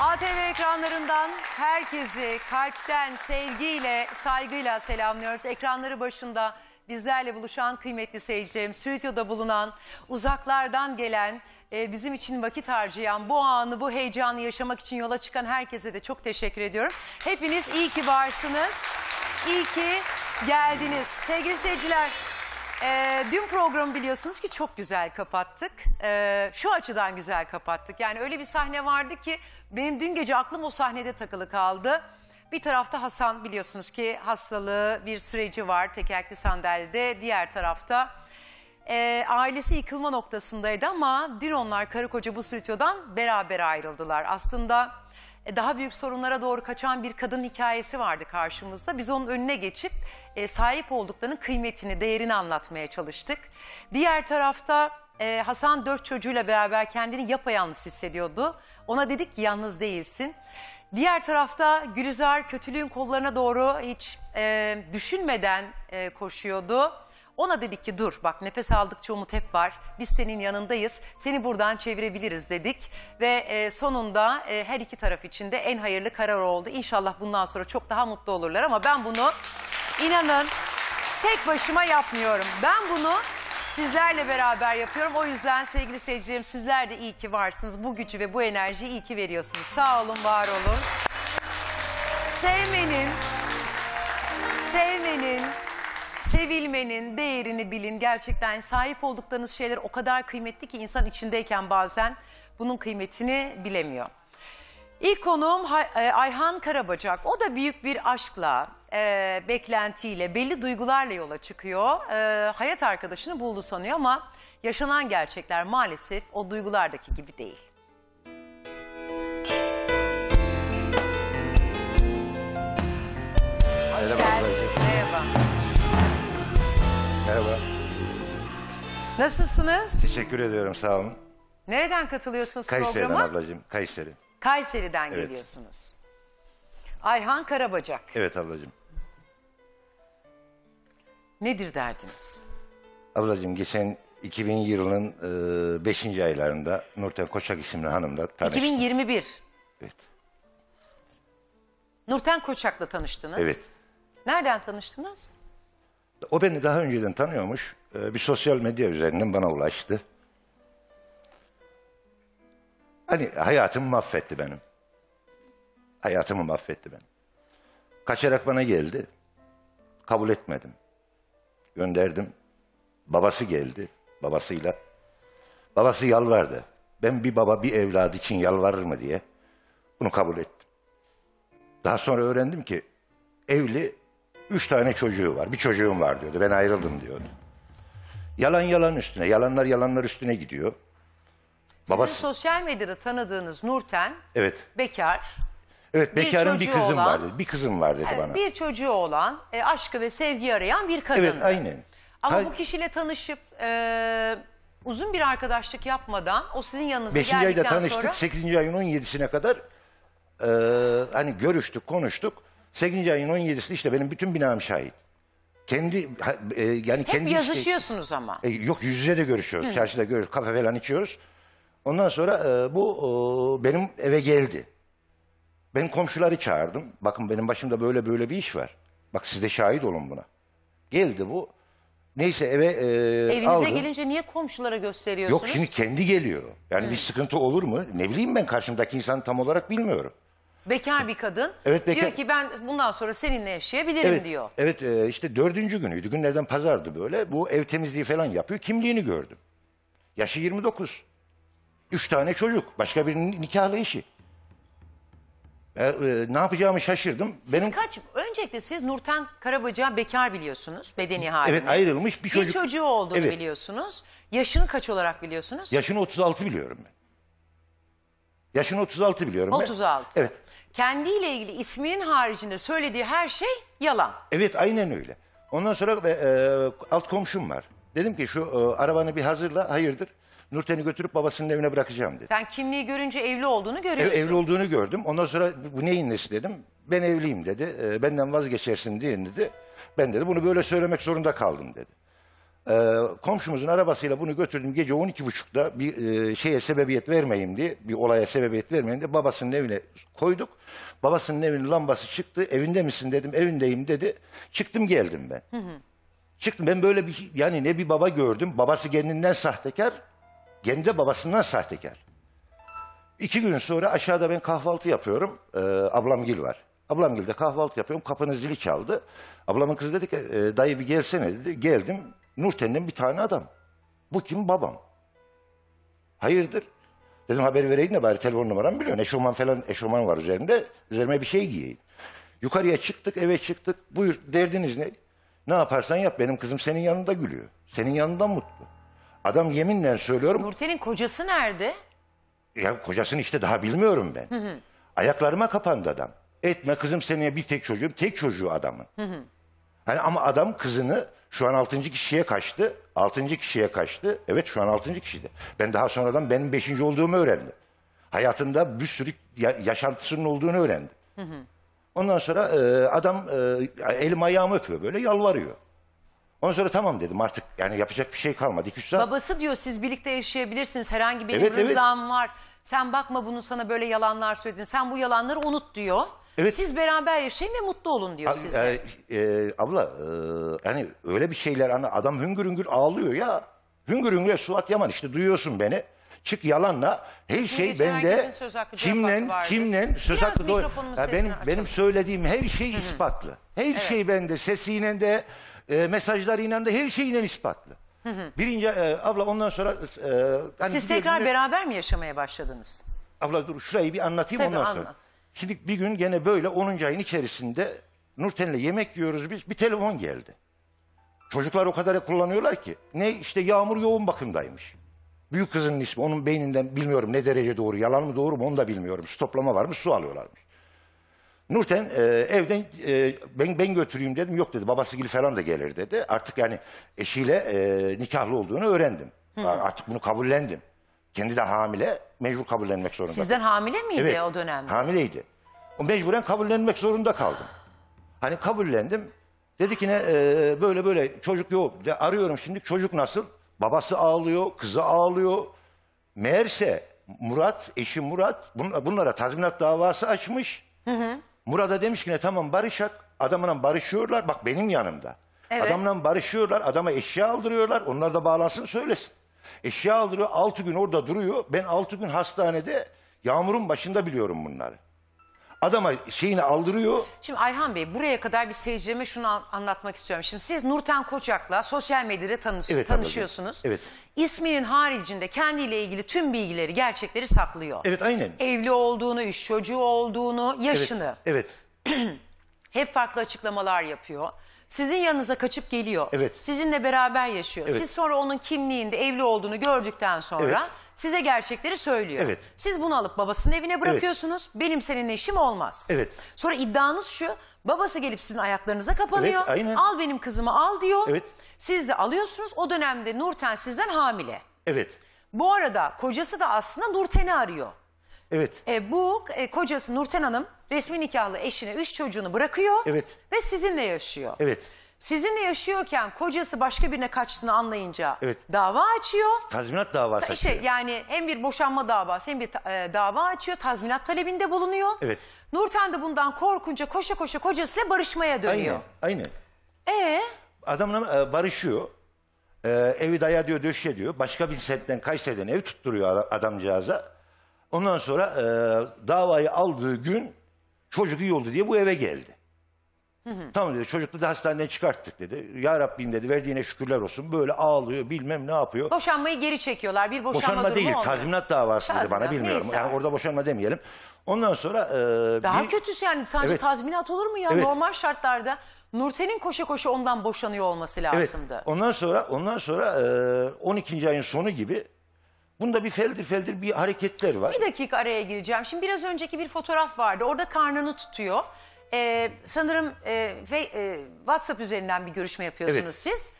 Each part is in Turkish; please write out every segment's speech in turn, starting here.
ATV ekranlarından herkesi kalpten sevgiyle, saygıyla selamlıyoruz. Ekranları başında bizlerle buluşan kıymetli seyircilerim, stüdyoda bulunan, uzaklardan gelen, e, bizim için vakit harcayan, bu anı, bu heyecanı yaşamak için yola çıkan herkese de çok teşekkür ediyorum. Hepiniz iyi ki varsınız, iyi ki geldiniz. Sevgili seyirciler, ee, dün programı biliyorsunuz ki çok güzel kapattık. Ee, şu açıdan güzel kapattık. Yani öyle bir sahne vardı ki benim dün gece aklım o sahnede takılı kaldı. Bir tarafta Hasan biliyorsunuz ki hastalığı bir süreci var tekerlekli sandalyede. Diğer tarafta e, ailesi yıkılma noktasındaydı ama dün onlar karı koca bu stüdyodan beraber ayrıldılar. Aslında e, daha büyük sorunlara doğru kaçan bir kadın hikayesi vardı karşımızda. Biz onun önüne geçip e, sahip olduklarının kıymetini, değerini anlatmaya çalıştık. Diğer tarafta e, Hasan dört çocuğuyla beraber kendini yapayalnız hissediyordu. Ona dedik ki yalnız değilsin. Diğer tarafta Gülizar kötülüğün kollarına doğru hiç e, düşünmeden e, koşuyordu. Ona dedik ki dur bak nefes aldıkça umut hep var. Biz senin yanındayız. Seni buradan çevirebiliriz dedik. Ve e, sonunda e, her iki taraf için de en hayırlı karar oldu. İnşallah bundan sonra çok daha mutlu olurlar ama ben bunu inanın tek başıma yapmıyorum. Ben bunu sizlerle beraber yapıyorum. O yüzden sevgili seyircilerim sizler de iyi ki varsınız. Bu gücü ve bu enerjiyi iyi ki veriyorsunuz. Sağ olun, var olun. Sevmenin, sevmenin Sevilmenin değerini bilin. Gerçekten sahip olduklarınız şeyler o kadar kıymetli ki insan içindeyken bazen bunun kıymetini bilemiyor. İlk konuğum e, Ayhan Karabacak. O da büyük bir aşkla, e, beklentiyle, belli duygularla yola çıkıyor. E, hayat arkadaşını buldu sanıyor ama yaşanan gerçekler maalesef o duygulardaki gibi değil. Hoş geldiniz. Merhaba. Merhaba. Nasılsınız? Teşekkür ediyorum sağ olun. Nereden katılıyorsunuz Kayseri'den programa? Kayseri'den ablacığım. Kayseri. Kayseri'den Evet. geliyorsunuz. Ayhan Karabacak. Evet ablacığım. Nedir derdiniz? Ablacığım geçen 2000 yılının 5. aylarında Nurten Koçak isimli hanımla tanıştım. 2021. Evet. Nurten Koçak'la tanıştınız. Evet. Nereden tanıştınız? O beni daha önceden tanıyormuş. Ee, bir sosyal medya üzerinden bana ulaştı. Hani hayatımı mahvetti benim. Hayatımı mahvetti benim. Kaçarak bana geldi. Kabul etmedim. Gönderdim. Babası geldi. Babasıyla. Babası yalvardı. Ben bir baba bir evlad için yalvarır mı diye. Bunu kabul ettim. Daha sonra öğrendim ki evli Üç tane çocuğu var. Bir çocuğum var diyordu. Ben ayrıldım diyordu. Yalan yalan üstüne. Yalanlar yalanlar üstüne gidiyor. Sizin Babası- sosyal medyada tanıdığınız Nurten Evet. bekar. Evet bekarın bir, çocuğu kızım olan- var dedi. Bir kızım var dedi bana. Bir çocuğu olan, e, aşkı ve sevgi arayan bir kadın. Evet aynen. Ama Hayır. bu kişiyle tanışıp e, uzun bir arkadaşlık yapmadan o sizin yanınıza Beşinci ayda geldikten tanıştık. sonra... Sekizinci ayın 17'sine kadar e, hani görüştük, konuştuk. 8. ayın 17'si işte benim bütün binam şahit. Kendi ha, e, yani Hep kendi yazışıyorsunuz ama. E, yok yüz yüze de görüşüyoruz. Çarşıda görüyoruz. Kafe falan içiyoruz. Ondan sonra e, bu e, benim eve geldi. Benim komşuları çağırdım. Bakın benim başımda böyle böyle bir iş var. Bak siz de şahit olun buna. Geldi bu. Neyse eve e, Evinize aldım. gelince niye komşulara gösteriyorsunuz? Yok şimdi kendi geliyor. Yani bir sıkıntı olur mu? Ne bileyim ben karşımdaki insanı tam olarak bilmiyorum. Bekar bir kadın. Evet, bekar. Diyor ki ben bundan sonra seninle yaşayabilirim evet, diyor. Evet e, işte dördüncü günüydü. Günlerden pazardı böyle. Bu ev temizliği falan yapıyor. Kimliğini gördüm. Yaşı 29. Üç tane çocuk. Başka birinin nikahlı işi. E, e, ne yapacağımı şaşırdım. Siz Benim... kaç? Öncelikle siz Nurten Karabacak'ı bekar biliyorsunuz bedeni halinde. Evet ayrılmış bir çocuk. Bir çocuğu olduğunu evet. biliyorsunuz. Yaşını kaç olarak biliyorsunuz? Yaşını 36 biliyorum ben. Yaşın 36 biliyorum ben. 36. Evet. Kendiyle ilgili isminin haricinde söylediği her şey yalan. Evet aynen öyle. Ondan sonra e, e, alt komşum var. Dedim ki şu e, arabanı bir hazırla hayırdır. Nurten'i götürüp babasının evine bırakacağım dedi. Sen kimliği görünce evli olduğunu Ev, görüyorsun. evli olduğunu gördüm. Ondan sonra bu neyin nesi dedim. Ben evliyim dedi. E, benden vazgeçersin diye dedi. Ben dedi bunu böyle söylemek zorunda kaldım dedi. Ee, komşumuzun arabasıyla bunu götürdüm gece 12.30'da bir e, şeye sebebiyet vermeyeyim diye, bir olaya sebebiyet vermeyeyim diye babasının evine koyduk. Babasının evinin lambası çıktı. Evinde misin dedim, evindeyim dedi. Çıktım geldim ben. Hı hı. Çıktım ben böyle bir yani ne bir baba gördüm. Babası kendinden sahtekar, kendi de babasından sahtekar. İki gün sonra aşağıda ben kahvaltı yapıyorum. Ee, ablam ablamgil var. Ablamgil'de kahvaltı yapıyorum. Kapının zili çaldı. Ablamın kızı dedi ki e, dayı bir gelsene dedi. Geldim. Nurten'den bir tane adam. Bu kim? Babam. Hayırdır? Dedim haber vereyim de bari telefon numaramı biliyorsun. Eşofman falan eşofman var üzerinde. Üzerime bir şey giyeyim. Yukarıya çıktık, eve çıktık. Buyur derdiniz ne? Ne yaparsan yap benim kızım senin yanında gülüyor. Senin yanında mutlu. Adam yeminle söylüyorum. Nurten'in kocası nerede? Ya kocasını işte daha bilmiyorum ben. Hı hı. Ayaklarıma kapandı adam. Etme kızım seneye bir tek çocuğum. Tek çocuğu adamın. Hı hı. Hani ama adam kızını şu an altıncı kişiye kaçtı. altıncı kişiye kaçtı. Evet şu an altıncı kişiydi. Ben daha sonradan benim beşinci olduğumu öğrendim. Hayatımda bir sürü ya- yaşantısının olduğunu öğrendim. Ondan sonra e, adam e, elim ayağımı öpüyor böyle yalvarıyor. Ondan sonra tamam dedim artık yani yapacak bir şey kalmadı. 2-3 Babası diyor siz birlikte yaşayabilirsiniz. Herhangi bir Evet, evet. var. Sen bakma bunu sana böyle yalanlar söyledin. Sen bu yalanları unut diyor. Evet. Siz beraber yaşayın ve mutlu olun diyor Abi, size. E, e, abla e, öyle bir şeyler hani adam hüngür hüngür ağlıyor ya. Hüngür hüngür Suat Yaman işte duyuyorsun beni. Çık yalanla her Sizin şey bende herkesin söz söz hakkı doğru. benim benim söylediğim her şey ispatlı. Her şey bende sesiyle de e, mesajlarıyla da her şeyinle ispatlı. Birinci e, abla ondan sonra e, hani Siz tekrar beraber mi yaşamaya başladınız? Abla dur şurayı bir anlatayım Tabii ondan sonra. Şimdi bir gün gene böyle 10. ayın içerisinde Nurten'le yemek yiyoruz biz. Bir telefon geldi. Çocuklar o kadar kullanıyorlar ki. Ne işte Yağmur yoğun bakımdaymış. Büyük kızının ismi onun beyninden bilmiyorum ne derece doğru yalan mı doğru mu onu da bilmiyorum. Su toplama var mı su alıyorlarmış. Nurten e, evden e, ben ben götüreyim dedim. Yok dedi babası gibi falan da gelir dedi. Artık yani eşiyle e, nikahlı olduğunu öğrendim. Hı. Artık bunu kabullendim. Kendi de hamile mecbur kabullenmek zorunda. Sizden hamile miydi evet, o dönemde? hamileydi. O mecburen kabullenmek zorunda kaldım. Hani kabullendim. Dedi ki ne e, böyle böyle çocuk yok. De, arıyorum şimdi çocuk nasıl? Babası ağlıyor, kızı ağlıyor. Meğerse Murat, eşi Murat bunlara tazminat davası açmış. Hı hı. Murat'a demiş ki ne tamam barışak. Adamla barışıyorlar bak benim yanımda. Evet. Adamla barışıyorlar, adama eşya aldırıyorlar. Onlar da bağlansın söylesin. Eşya aldırıyor 6 gün orada duruyor. Ben altı gün hastanede yağmurun başında biliyorum bunları. Adama şeyini aldırıyor. Şimdi Ayhan Bey buraya kadar bir seyircime şunu anlatmak istiyorum. Şimdi siz Nurten Koçak'la sosyal medyada tanış- Evet, tanışıyorsunuz. ablacığım, evet. İsminin haricinde kendiyle ilgili tüm bilgileri, gerçekleri saklıyor. Evet aynen. Evli olduğunu, üç çocuğu olduğunu, Evet, yaşını. Evet. Hep farklı açıklamalar yapıyor. Sizin yanınıza kaçıp geliyor. Evet. Sizinle beraber yaşıyor. Evet. Siz sonra onun kimliğinde evli olduğunu gördükten sonra Evet. size gerçekleri söylüyor. Evet. Siz bunu alıp babasının evine bırakıyorsunuz. Evet. Benim seninle işim olmaz. Evet. Sonra iddianız şu. Babası gelip sizin ayaklarınıza kapanıyor. Evet, aynen. Al benim kızımı al diyor. Evet. Siz de alıyorsunuz. O dönemde Nurten sizden hamile. Evet. Bu arada kocası da aslında Nurten'i arıyor. Evet. E, bu e, kocası Nurten Hanım resmi nikahlı eşine üç çocuğunu bırakıyor Evet. ve sizinle yaşıyor. Evet. Sizinle yaşıyorken kocası başka birine kaçtığını anlayınca Evet. dava açıyor. Tazminat davası. İşte açıyor. yani hem bir boşanma davası hem bir e, dava açıyor. Tazminat talebinde bulunuyor. Evet. Nurten de bundan korkunca koşa koşa kocasıyla barışmaya dönüyor. Aynı. Aynı. Ee, Adamla e, barışıyor. E, evi daya diyor döşe diyor. Başka bir semtten Kayseri'den ev tutturuyor adamcağıza. Ondan sonra e, davayı aldığı gün Çocuk iyi oldu diye bu eve geldi. Tamam dedi çocukları da hastaneden çıkarttık dedi. Ya Rabbim dedi verdiğine şükürler olsun. Böyle ağlıyor bilmem ne yapıyor. Boşanmayı geri çekiyorlar. Bir boşanma, boşanma durumu değil olmuyor. tazminat davası dedi bana bilmiyorum. neyse. Yani orada boşanma demeyelim. Ondan sonra e, Daha bir- kötüsü yani sadece Evet. tazminat olur mu ya? Evet. Normal şartlarda Nurten'in koşa koşa ondan boşanıyor olması lazımdı. Evet. Ondan sonra ondan sonra e, 12. ayın sonu gibi Bunda bir feldir feldir bir hareketler var. Bir dakika araya gireceğim. Şimdi biraz önceki bir fotoğraf vardı. Orada karnını tutuyor. Ee, sanırım e, ve, e, WhatsApp üzerinden bir görüşme yapıyorsunuz Evet. siz.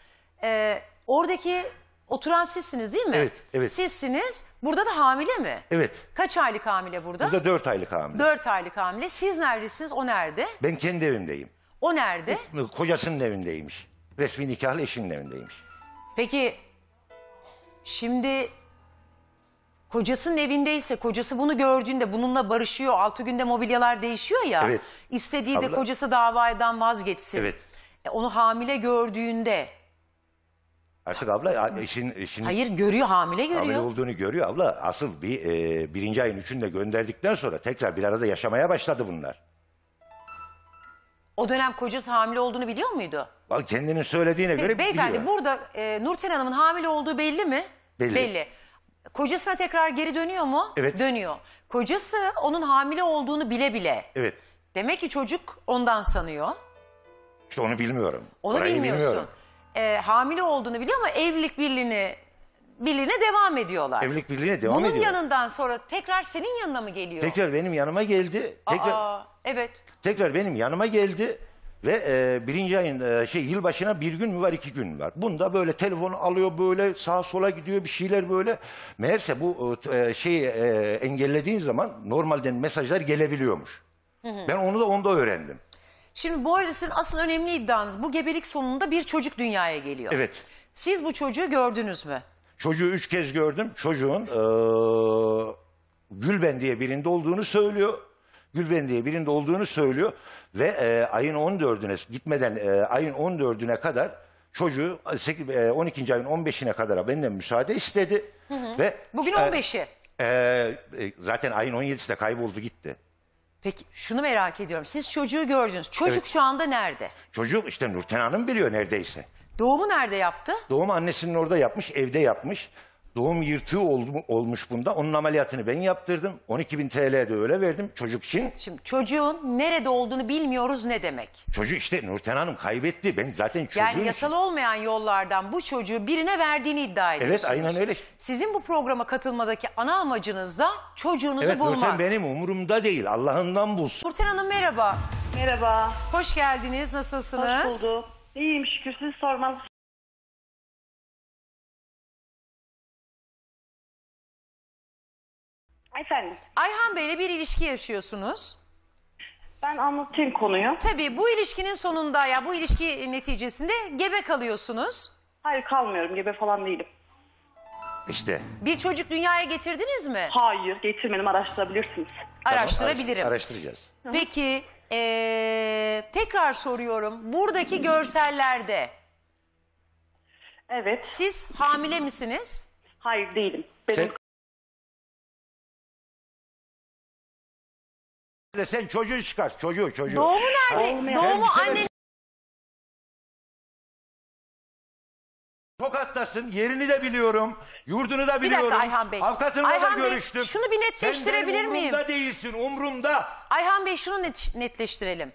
Ee, oradaki oturan sizsiniz değil mi? Evet, evet. Sizsiniz. Burada da hamile mi? Evet. Kaç aylık hamile burada? Burada dört aylık hamile. Dört aylık hamile. Siz neredesiniz? O nerede? Ben kendi evimdeyim. O nerede? E, kocasının evindeymiş. Resmi nikahlı eşinin evindeymiş. Peki şimdi Kocasının evindeyse kocası bunu gördüğünde bununla barışıyor. Altı günde mobilyalar değişiyor ya. Evet. İstediği de kocası davadan vazgeçsin. Evet. E, onu hamile gördüğünde. Artık abla işin, işin Hayır görüyor hamile görüyor. hamile olduğunu görüyor. Abla asıl bir e, birinci ayın üçünde gönderdikten sonra tekrar bir arada yaşamaya başladı bunlar. O dönem kocası hamile olduğunu biliyor muydu? Bak kendinin söylediğine göre beyefendi biliyor. burada e, Nurten Hanım'ın hamile olduğu belli mi? Belli. belli. Kocasına tekrar geri dönüyor mu? Evet. Dönüyor. Kocası onun hamile olduğunu bile bile. Evet. Demek ki çocuk ondan sanıyor. İşte onu bilmiyorum. Onu Orayı bilmiyorsun. bilmiyorum. Ee, hamile olduğunu biliyor ama evlilik birliğini birliğine devam ediyorlar. Evlilik birliğine devam ediyor. Bunun ediyor. yanından sonra tekrar senin yanına mı geliyor? Tekrar benim yanıma geldi. Tekrar Aa, evet. tekrar benim yanıma geldi. Ve e, birinci ayın e, şey yılbaşına bir gün mü var iki gün mü var. Bunda böyle telefonu alıyor böyle sağa sola gidiyor bir şeyler böyle. Meğerse bu e, e, şeyi e, engellediğin zaman normalden mesajlar gelebiliyormuş. Hı hı. Ben onu da onda öğrendim. Şimdi bu arada sizin asıl önemli iddianız bu gebelik sonunda bir çocuk dünyaya geliyor. Evet. Siz bu çocuğu gördünüz mü? Çocuğu üç kez gördüm. Çocuğun e, Gülben diye birinde olduğunu söylüyor. Gülben diye birinde olduğunu söylüyor. Ve e, ayın 14'üne gitmeden e, ayın 14'üne kadar çocuğu 12. E, e, ayın 15'ine kadar benden müsaade istedi. Hı hı. Ve Bugün 15'i. E, e, e, zaten ayın 17'si de kayboldu gitti. Peki şunu merak ediyorum. Siz çocuğu gördünüz. Çocuk Evet. şu anda nerede? Çocuk işte Nurten Hanım biliyor neredeyse. Doğumu nerede yaptı? Doğum annesinin orada yapmış, evde yapmış. Doğum yırtığı olmuş bunda. Onun ameliyatını ben yaptırdım. 12 bin TL de öyle verdim çocuk için. Şimdi çocuğun nerede olduğunu bilmiyoruz ne demek? Çocuğu işte Nurten Hanım kaybetti. Ben zaten çocuğum Yani yasal için... olmayan yollardan bu çocuğu birine verdiğini iddia ediyorsunuz. Evet aynen öyle. Sizin bu programa katılmadaki ana amacınız da çocuğunuzu evet, bulmak. Evet Nurten benim umurumda değil. Allah'ından bulsun. Nurten Hanım merhaba. Merhaba. Hoş geldiniz. Nasılsınız? Hoş bulduk. İyiyim şükür. Siz sormaz. Efendim Ayhan Bey'le bir ilişki yaşıyorsunuz. ben anlatayım konuyu. Tabii bu ilişkinin sonunda ya bu ilişki neticesinde gebe kalıyorsunuz. Hayır kalmıyorum gebe falan değilim. İşte. Bir çocuk dünyaya getirdiniz mi? Hayır getirmedim araştırabilirsiniz. tamam, Araştırabilirim. Araştıracağız. Peki eee, tekrar soruyorum. Buradaki görsellerde Evet siz hamile misiniz? hayır değilim. Benim Sen- sen çocuğu çıkar. Çocuğu çocuğu. Doğumu nerede? Olmayan- Doğumu anne. sebep- Tokattasın. Yerini de biliyorum. Yurdunu da biliyorum. Bir dakika Ayhan Bey. Avukatınla Ayhan da Bey, şunu bir netleştirebilir Sen benim miyim? umurumda değilsin. Umrumda. Ayhan Bey şunu net- netleştirelim.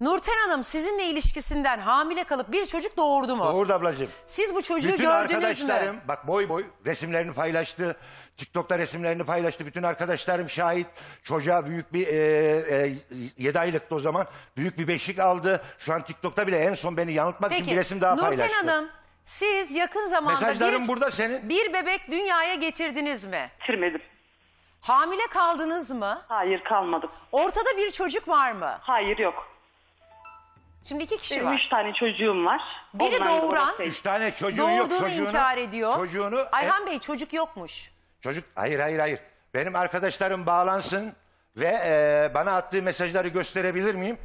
Nurten Hanım sizinle ilişkisinden hamile kalıp bir çocuk doğurdu mu? Doğurdu ablacığım. Siz bu çocuğu Bütün gördünüz mü? Bütün arkadaşlarım bak boy boy resimlerini paylaştı. TikTok'ta resimlerini paylaştı. Bütün arkadaşlarım şahit. Çocuğa büyük bir e, e, 7 aylıktı o zaman. Büyük bir beşik aldı. Şu an TikTok'ta bile en son beni yanıltmak için bir resim daha Nurten paylaştı. Hanım siz yakın zamanda Mesajların bir, burada senin. bir bebek dünyaya getirdiniz mi? Getirmedim. Hamile kaldınız mı? Hayır kalmadım. Ortada bir çocuk var mı? Hayır yok. Şimdi iki kişi Benim var. üç tane çocuğum var. Biri doğuran, Üç tane çocuğun yok. Doğurduğunu Çocuğunu, inkar ediyor. Çocuğunu Ayhan Bey çocuk yokmuş. Çocuk hayır hayır hayır. Benim arkadaşlarım bağlansın ve e, bana attığı mesajları gösterebilir miyim?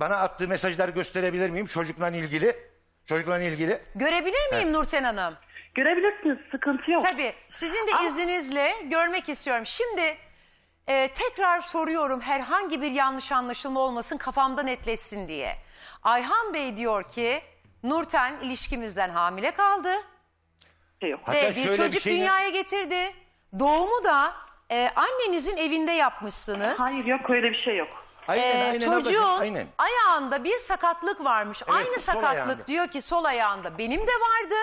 Bana attığı mesajları gösterebilir miyim çocukla ilgili? Çocukla ilgili. Görebilir miyim Nurten Hanım? Görebilirsiniz sıkıntı yok. Tabii sizin de Ama- izninizle görmek istiyorum. Şimdi e, tekrar soruyorum herhangi bir yanlış anlaşılma olmasın kafamda netleşsin diye. Ayhan Bey diyor ki Nurten ilişkimizden hamile kaldı şey yok. Hatta bir şöyle çocuk bir şey- dünyaya getirdi. Doğumu da e, annenizin evinde yapmışsınız. Hayır yok öyle bir şey yok. Aynen, Ee, aynen çocuğun aynen. ayağında bir sakatlık varmış. Evet, Aynı sakatlık ayağında. diyor ki sol ayağında benim de vardı.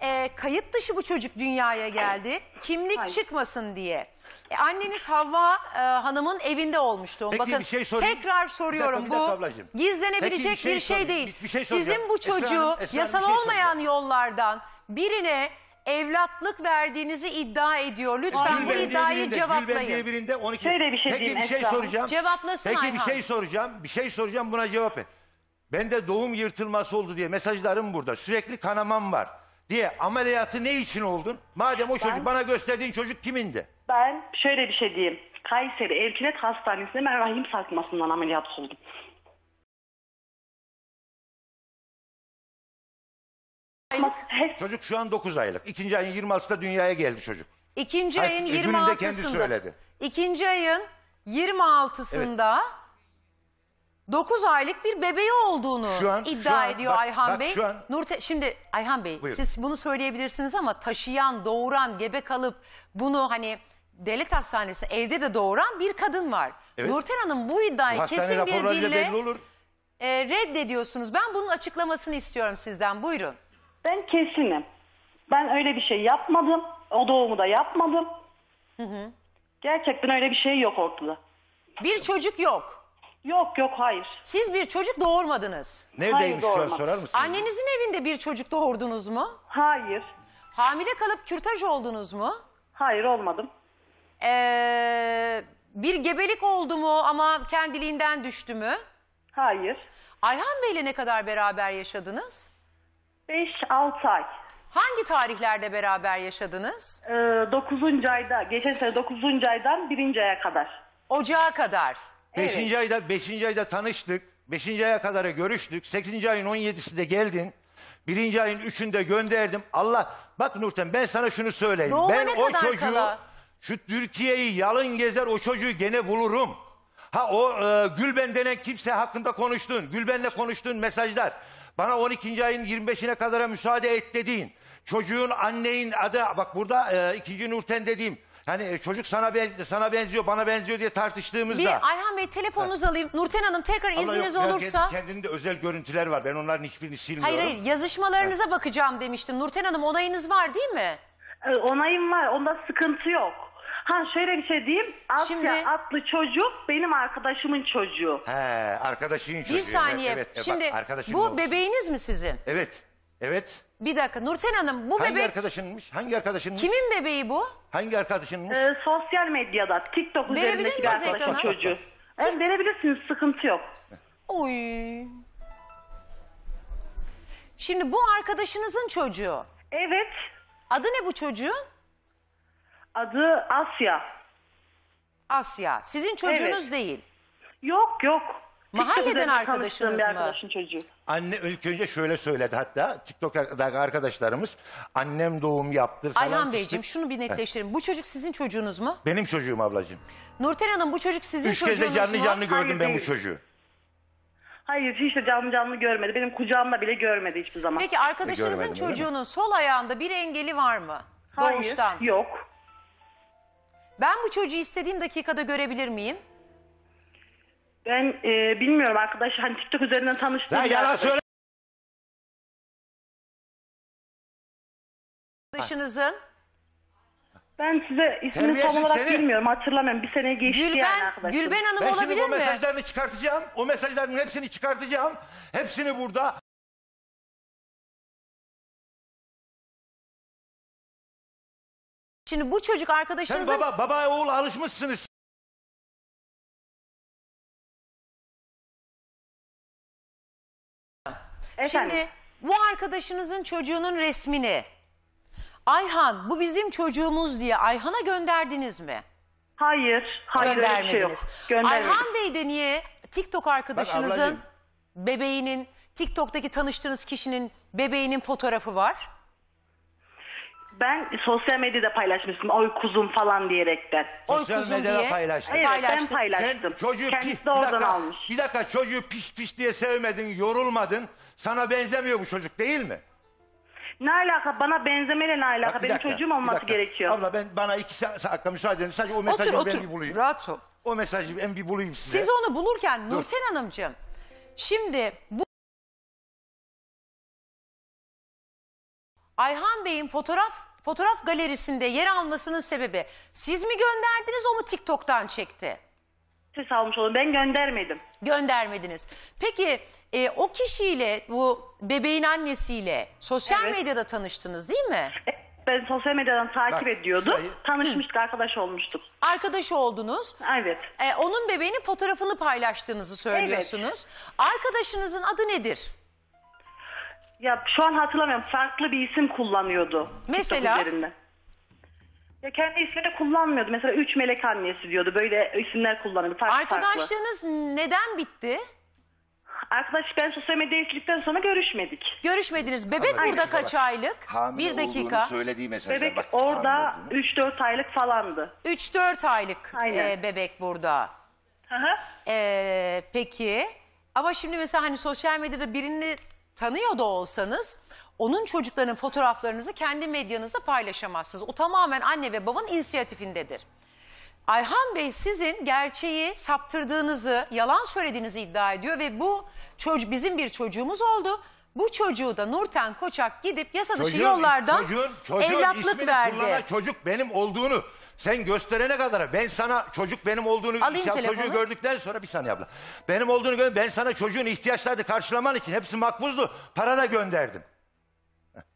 Ee, kayıt dışı bu çocuk dünyaya geldi. Kimlik Hayır. çıkmasın diye. E, anneniz Havva e, Hanım'ın evinde olmuştu. Peki, Bakın bir şey tekrar soruyorum Bir dakika, bir dakika ablacığım. bu gizlenebilecek Peki, bir şey bir şey değil. Bir- bir şey Sizin soracağım. bu Esra çocuğu Hanım, Esra yasal şey olmayan soracağım. yollardan birine evlatlık verdiğinizi iddia ediyor. Lütfen bu iddiayı birinde, diye cevaplayın. birinde 12. Şöyle bir şey Peki bir şey soracağım. Cevaplasın Peki bir şey soracağım. Bir şey soracağım buna cevap et. Ben de doğum yırtılması oldu diye mesajlarım burada. Sürekli kanamam var diye ameliyatı ne için oldun? Madem o çocuk bana gösterdiğin çocuk kimindi? Ben şöyle bir şey diyeyim. Kayseri Elkilet Hastanesi'nde ben rahim sarkmasından ameliyat oldum. aylık? Çocuk şu an 9 aylık. İkinci ayın 26'da dünyaya geldi çocuk. İkinci ayın gününde 26'sında. kendi söyledi. İkinci ayın 26'sında evet. 9 aylık bir bebeği olduğunu an, iddia an, ediyor bak, Ayhan bak, Bey. Şu an, Nurte, şimdi Ayhan Bey buyurun. siz bunu söyleyebilirsiniz ama taşıyan, doğuran, gebe kalıp bunu hani devlet hastanesinde evde de doğuran bir kadın var. Evet. Nurten Hanım bu iddiayı bu kesin bir dille e, reddediyorsunuz. Ben bunun açıklamasını istiyorum sizden. Buyurun. Ben kesinim. Ben öyle bir şey yapmadım. O doğumu da yapmadım. Hı hı. Gerçekten öyle bir şey yok ortada. Bir çocuk yok. Yok yok hayır. Siz bir çocuk doğurmadınız. Neredeymiş şu an sorar mısın? Annenizin evinde bir çocuk doğurdunuz mu? Hayır. Hamile kalıp kürtaj oldunuz mu? Hayır olmadım. Ee, bir gebelik oldu mu ama kendiliğinden düştü mü? Hayır. Ayhan Bey ile ne kadar beraber yaşadınız? 5-6 ay. Hangi tarihlerde beraber yaşadınız? Ee, ayda, geçen sene 9. aydan 1. aya kadar. Ocağa kadar. Beşinci ayda, beşinci ayda tanıştık. Beşinci aya kadar görüştük. Sekizinci ayın 17'sinde geldin. Birinci ayın üçünde gönderdim. Allah bak Nurten ben sana şunu söyleyeyim. Doğuma ben ne o kadar çocuğu kala? şu Türkiye'yi yalın gezer o çocuğu gene bulurum. Ha o e, Gülben denen kimse hakkında konuştun. Gülben'le konuştuğun mesajlar. Bana 12. ayın 25'ine kadar müsaade et dediğin. Çocuğun anneyin adı bak burada e, ikinci Nurten dediğim. Hani çocuk sana ben, sana benziyor, bana benziyor diye tartıştığımızda. Bir Ayhan Bey telefonunuzu alayım. Nurten Hanım tekrar Allah izniniz yok, olursa. Kendinde özel görüntüler var. Ben onların hiçbirini silmiyorum. Hayır hayır yazışmalarınıza bakacağım demiştim. Nurten Hanım onayınız var değil mi? E, onayım var. Onda sıkıntı yok. Ha şöyle bir şey diyeyim. Asya Şimdi- adlı çocuk benim arkadaşımın çocuğu. He, arkadaşının çocuğu. Bir saniye. Evet, evet, Şimdi arkadaşının bu oğlu. bebeğiniz mi sizin? Evet. Evet. Bir dakika Nurten Hanım bu Hangi arkadaşınmış? Hangi arkadaşınmış? kimin bebeği bu? Hangi arkadaşınmış? Ee, sosyal medyada TikTok üzerindeki bir arkadaşın çocuğu. Evet, verebilirsiniz sıkıntı yok. Oy. Şimdi bu arkadaşınızın çocuğu. Evet Adı ne bu çocuğun? Adı Asya. Asya. Sizin çocuğunuz Evet. değil. Yok yok. Mahalleden arkadaşınız mı? arkadaşın çocuğu. Anne ilk önce şöyle söyledi hatta TikTok'taki arkadaşlarımız annem doğum yaptır falan. Ayhan Beyciğim şunu bir netleştirelim. Bu çocuk sizin çocuğunuz mu? Benim çocuğum ablacığım. Nurten Hanım bu çocuk sizin Üç kez de canlı mu? canlı gördüm Hayır, ben bu çocuğu. Hayır hiç de canlı canlı görmedi. Benim kucağımda bile görmedi hiçbir zaman. Peki arkadaşınızın Görmedim, çocuğunun sol ayağında bir engeli var mı? Hayır, Doğuştan. yok. Ben bu çocuğu istediğim dakikada görebilir miyim? Ben e, bilmiyorum arkadaş hani TikTok üzerinden tanıştım. Ya yalan söyle. Arkadaşınızın Ben size ismini tam olarak seni. bilmiyorum hatırlamıyorum. Bir sene geçti yani Gülben, arkadaşım. Gülben Hanım Ben şimdi olabilir bu mi? mesajlarını çıkartacağım. O mesajların hepsini çıkartacağım. Hepsini burada Şimdi bu çocuk Sen arkadaşınızın... baba, baba oğul alışmışsınız. Efendim. Şimdi bu arkadaşınızın çocuğunun resmini Ayhan bu bizim çocuğumuz diye Ayhan'a gönderdiniz mi? Hayır, hayır öyle şey yok. Göndermedim. Ayhan Bey de niye TikTok arkadaşınızın bebeğinin TikTok'taki tanıştığınız kişinin bebeğinin fotoğrafı var? Ben sosyal medyada paylaşmıştım oy kuzum falan diyerekten. Oy Sosyal kuzum medyada diye. paylaştın. Evet Paylaştın. ben Sen paylaştım. çocuğu Kendisi pis, de bir dakika, almış. bir dakika çocuğu piş piş diye sevmedin, yorulmadın. Sana benzemiyor bu çocuk değil mi? Ne alaka bana benzemeyle ne alaka Bak, benim dakika, çocuğum olması gerekiyor. Abla ben bana iki sa- dakika müsaade edin. Sadece o Otur mesajı ben bir otur. bulayım. Rahat ol. O mesajı ben bir bulayım size. Siz onu bulurken Nurten Hanımcığım şimdi bu Ayhan Bey'in fotoğraf fotoğraf galerisinde yer almasının sebebi siz mi gönderdiniz o mu TikTok'tan çekti? Siz almış olun. Ben göndermedim. Göndermediniz. Peki e, o kişiyle bu bebeğin annesiyle sosyal Evet. medyada tanıştınız değil mi? Ben sosyal medyadan takip Bak, ediyordum. şurayı- Tanışmıştık, arkadaş olmuştuk. Arkadaş oldunuz. Evet. E, onun bebeğinin fotoğrafını paylaştığınızı söylüyorsunuz. Arkadaşınızın adı nedir? Ya şu an hatırlamıyorum. Farklı bir isim kullanıyordu. Mesela? Ya kendi ismini kullanmıyordu. Mesela üç melek annesi diyordu. Böyle isimler kullanıyordu. Farklı farklı. neden bitti? Arkadaş ben sosyal medyaya ekledikten sonra görüşmedik. Görüşmediniz. Bebek burada kaç aylık? Hamile bir dakika. söylediği mesajlar. Bebek bak, orada hamile olduğunu. 3-4 aylık falandı. 3-4 aylık e, bebek burada. Hı hı. E, peki. Ama şimdi mesela hani sosyal medyada birini tanıyor da olsanız onun çocuklarının fotoğraflarınızı kendi medyanızda paylaşamazsınız. O tamamen anne ve babanın inisiyatifindedir. Ayhan Bey sizin gerçeği saptırdığınızı, yalan söylediğinizi iddia ediyor ve bu çocuk bizim bir çocuğumuz oldu. Bu çocuğu da Nurten Koçak gidip yasa dışı yollardan çocuğun, çocuğun evlatlık verdi. çocuk benim olduğunu sen gösterene kadar ben sana çocuk benim olduğunu Alayım çocuğu gördükten sonra bir saniye abla. Benim olduğunu gördüm. ben sana çocuğun ihtiyaçlarını karşılaman için hepsi makbuzdu. Para gönderdim.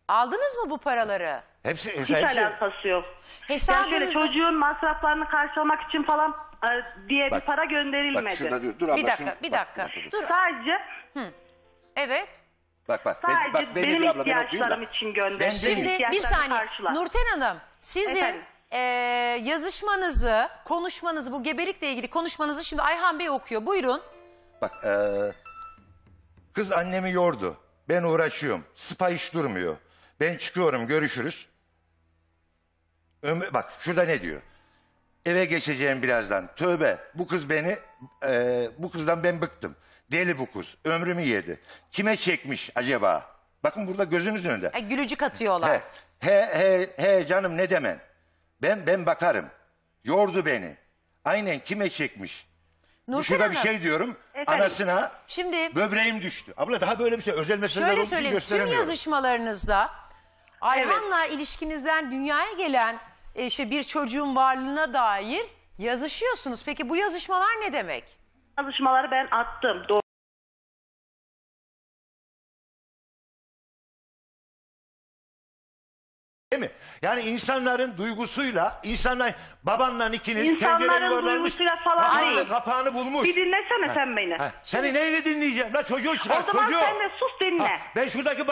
Aldınız mı bu paraları? Hepsi, Hiç hepsi alakası yok. Yani çocuğun masraflarını karşılamak için falan e, diye bir para gönderilmedi. Bak şurada dur. bir dakika, bir dakika. dur. Dur. Sadece Evet. Bak bak. ben- bak, beni benim ihtiyaçlarım için gönderildi. Şimdi bir saniye. Nurten Hanım, sizin Efendim? e, yazışmanızı, konuşmanızı, bu gebelikle ilgili konuşmanızı şimdi Ayhan Bey okuyor. Buyurun. Bak e, kız annemi yordu. Ben uğraşıyorum. Spa iş durmuyor. Ben çıkıyorum görüşürüz. Ömür, bak şurada ne diyor? Eve geçeceğim birazdan. Tövbe bu kız beni e, bu kızdan ben bıktım. Deli bu kız. Ömrümü yedi. Kime çekmiş acaba? Bakın burada gözünüzün önünde. E, gülücük atıyorlar. He, he, he, he canım ne demen. Ben ben bakarım. Yordu beni. Aynen kime çekmiş? Nurten bir şey diyorum. Efendim? Anasına Şimdi- böbreğim düştü. Abla daha böyle bir şey. Özel mesajlar Şöyle olduğu söyleyeyim tüm yazışmalarınızda Ayhan'la ilişkinizden dünyaya gelen e, işte bir çocuğun varlığına dair yazışıyorsunuz. Peki bu yazışmalar ne demek? Yazışmaları ben attım. Doğru. Değil mi? Yani insanların duygusuyla, insanlar babanla ikiniz İnsanların duygusuyla falan kapağını, değil. kapağını bulmuş. Bir dinlesene sen beni. Ha, Seni neyle dinleyeceğim? La çocuğu çıkar, O zaman sen de sus dinle. Ha, ben şuradaki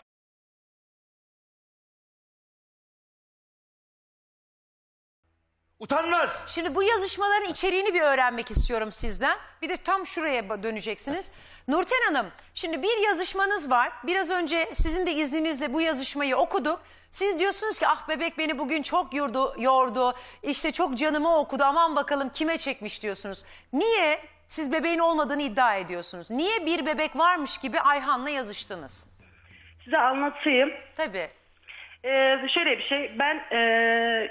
Utanmaz. Şimdi bu yazışmaların içeriğini bir öğrenmek istiyorum sizden. Bir de tam şuraya döneceksiniz. Nurten Hanım, şimdi bir yazışmanız var. Biraz önce sizin de izninizle bu yazışmayı okuduk. Siz diyorsunuz ki ah bebek beni bugün çok yordu, yordu. İşte çok canımı okudu. Aman bakalım kime çekmiş diyorsunuz. Niye siz bebeğin olmadığını iddia ediyorsunuz? Niye bir bebek varmış gibi Ayhan'la yazıştınız? Size anlatayım. Tabii. Ee, şöyle bir şey. Ben e,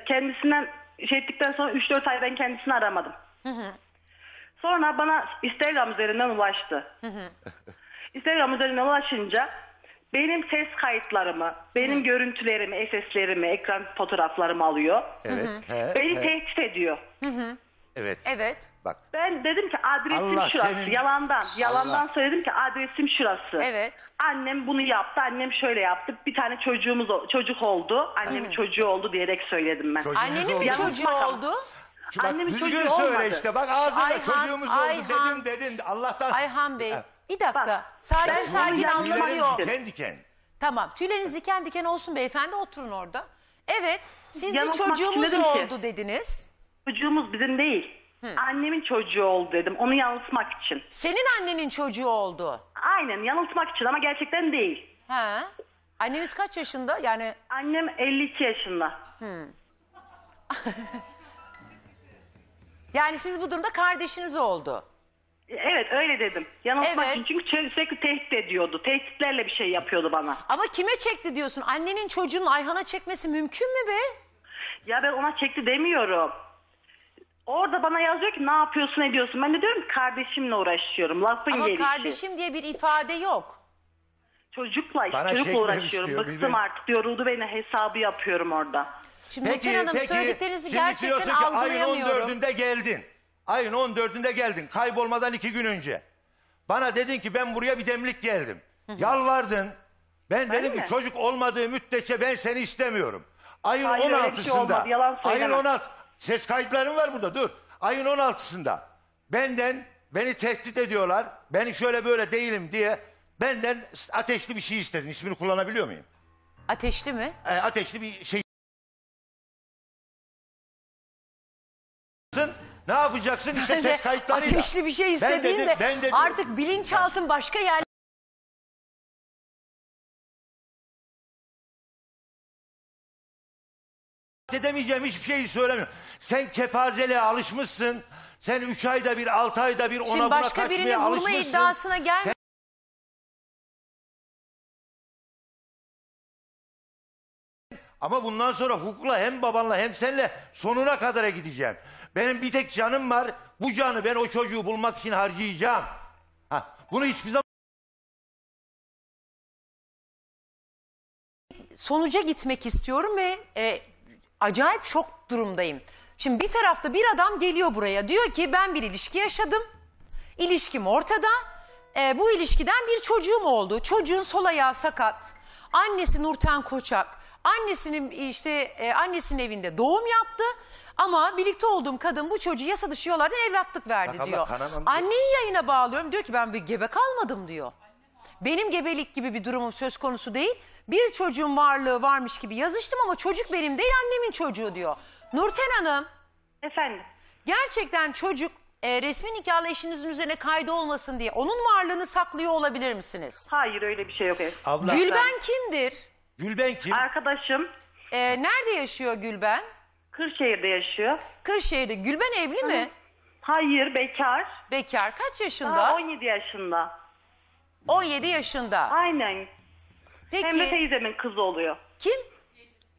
kendisinden şey ettikten sonra 3-4 ay ben kendisini aramadım. Sonra bana Instagram üzerinden ulaştı. Hı hı. Instagram üzerinden ulaşınca benim ses kayıtlarımı, benim görüntülerimi, SS'lerimi, ekran fotoğraflarımı alıyor. Evet. Beni tehdit ediyor. Evet. Evet. Bak. Ben dedim ki adresim Allah şurası. senin- Yalandan. Yalandan söyledim ki adresim şurası. Evet. Annem bunu yaptı. Annem şöyle yaptı. Bir tane çocuğumuz çocuk oldu. Annemin çocuğu oldu diyerek söyledim ben. Çocuğunuz Annenin bir çocuğu Yanılmaz oldu. Bak, Annemin çocuğu söyle olmadı. işte. Bak ağzına Ayhan, çocuğumuz Ayhan. dedin dedin. Allah'tan. Ayhan Bey bir dakika. Bak, sakin ben sakin bunu diken diken. Tamam tüyleriniz diken diken olsun beyefendi oturun orada. Evet siz bir çocuğumuz istemedim ki. oldu dediniz. Çocuğumuz bizim değil. Hı. Annemin çocuğu oldu dedim. Onu yanıltmak için. Senin annenin çocuğu oldu. Aynen yanıltmak için ama gerçekten değil. Ha. Anneniz kaç yaşında? Yani Annem 52 yaşında. yani siz bu durumda kardeşiniz oldu. Evet öyle dedim. Yanıltmak Evet. için. Çünkü sürekli tehdit ediyordu. Tehditlerle bir şey yapıyordu bana. Ama kime çekti diyorsun? Annenin çocuğun Ayhan'a çekmesi mümkün mü be? Ya ben ona çekti demiyorum. Orada bana yazıyor ki ne yapıyorsun ediyorsun. Ben de diyorum ki kardeşimle uğraşıyorum. Lafın Ama gelişi. kardeşim diye bir ifade yok. Çocukla işte Bana çocukla uğraşıyorum. diyor, Bıktım bilmem. artık yoruldu beni hesabı yapıyorum orada. Şimdi Metin Hanım söylediklerinizi gerçekten diyorsun ki algılayamıyorum. Ayın 14'ünde geldin. Ayın 14'ünde geldin. Kaybolmadan iki gün önce. Bana dedin ki ben buraya bir demlik geldim. Yalvardın. Ben dedim mi? ki çocuk olmadığı müddetçe ben seni istemiyorum. Ayın Hayır, öyle şey 16'sında. olmadı, yalan ayın 16 Ses kayıtlarım var burada dur. Ayın 16'sında benden beni tehdit ediyorlar. Beni şöyle böyle değilim diye benden ateşli bir şey istedin. İsmini kullanabiliyor muyum? Ateşli mi? E, ateşli bir şey. Ne yapacaksın? İşte ses kayıtlarıyla. Ateşli bir şey Ben istediğinde dedim- ben dedim- artık bilinçaltın başka yer edemeyeceğim hiçbir şeyi söylemiyorum. Sen kepazeliğe alışmışsın. Sen üç ayda bir, altı ayda bir ona Şimdi buna başka kaçmaya birini vurma alışmışsın. iddiasına gelme. Sen- Ama bundan sonra hukukla hem babanla hem senle sonuna kadara gideceğim. Benim bir tek canım var. Bu canı ben o çocuğu bulmak için harcayacağım. Ha, bunu hiçbir zaman sonuca gitmek istiyorum ve e, acayip çok durumdayım. Şimdi bir tarafta bir adam geliyor buraya diyor ki ben bir ilişki yaşadım. İlişkim ortada. E, bu ilişkiden bir çocuğum oldu. Çocuğun sol ayağı sakat. Annesi Nurten Koçak. Annesinin işte e, annesinin evinde doğum yaptı. Ama birlikte olduğum kadın bu çocuğu yasa dışı yollardan evlatlık verdi Bak diyor. kanan- Anneyi yayına bağlıyorum diyor ki ben bir gebe kalmadım diyor. Benim gebelik gibi bir durumum söz konusu değil. Bir çocuğun varlığı varmış gibi yazıştım ama çocuk benim değil annemin çocuğu diyor. Nurten Hanım Efendim. gerçekten çocuk e, resmi nikahlı eşinizin üzerine kaydı olmasın diye onun varlığını saklıyor olabilir misiniz? Hayır öyle bir şey yok. Abla Gülben kimdir? Gülben kim? Arkadaşım E, nerede yaşıyor Gülben? Kırşehir'de yaşıyor. Kırşehir'de. Gülben evli mi? Hayır bekar. Bekar. Kaç yaşında? Daha 17 yaşında. 17 yaşında. Aynen. Peki Hem de teyzemin kızı oluyor. kim?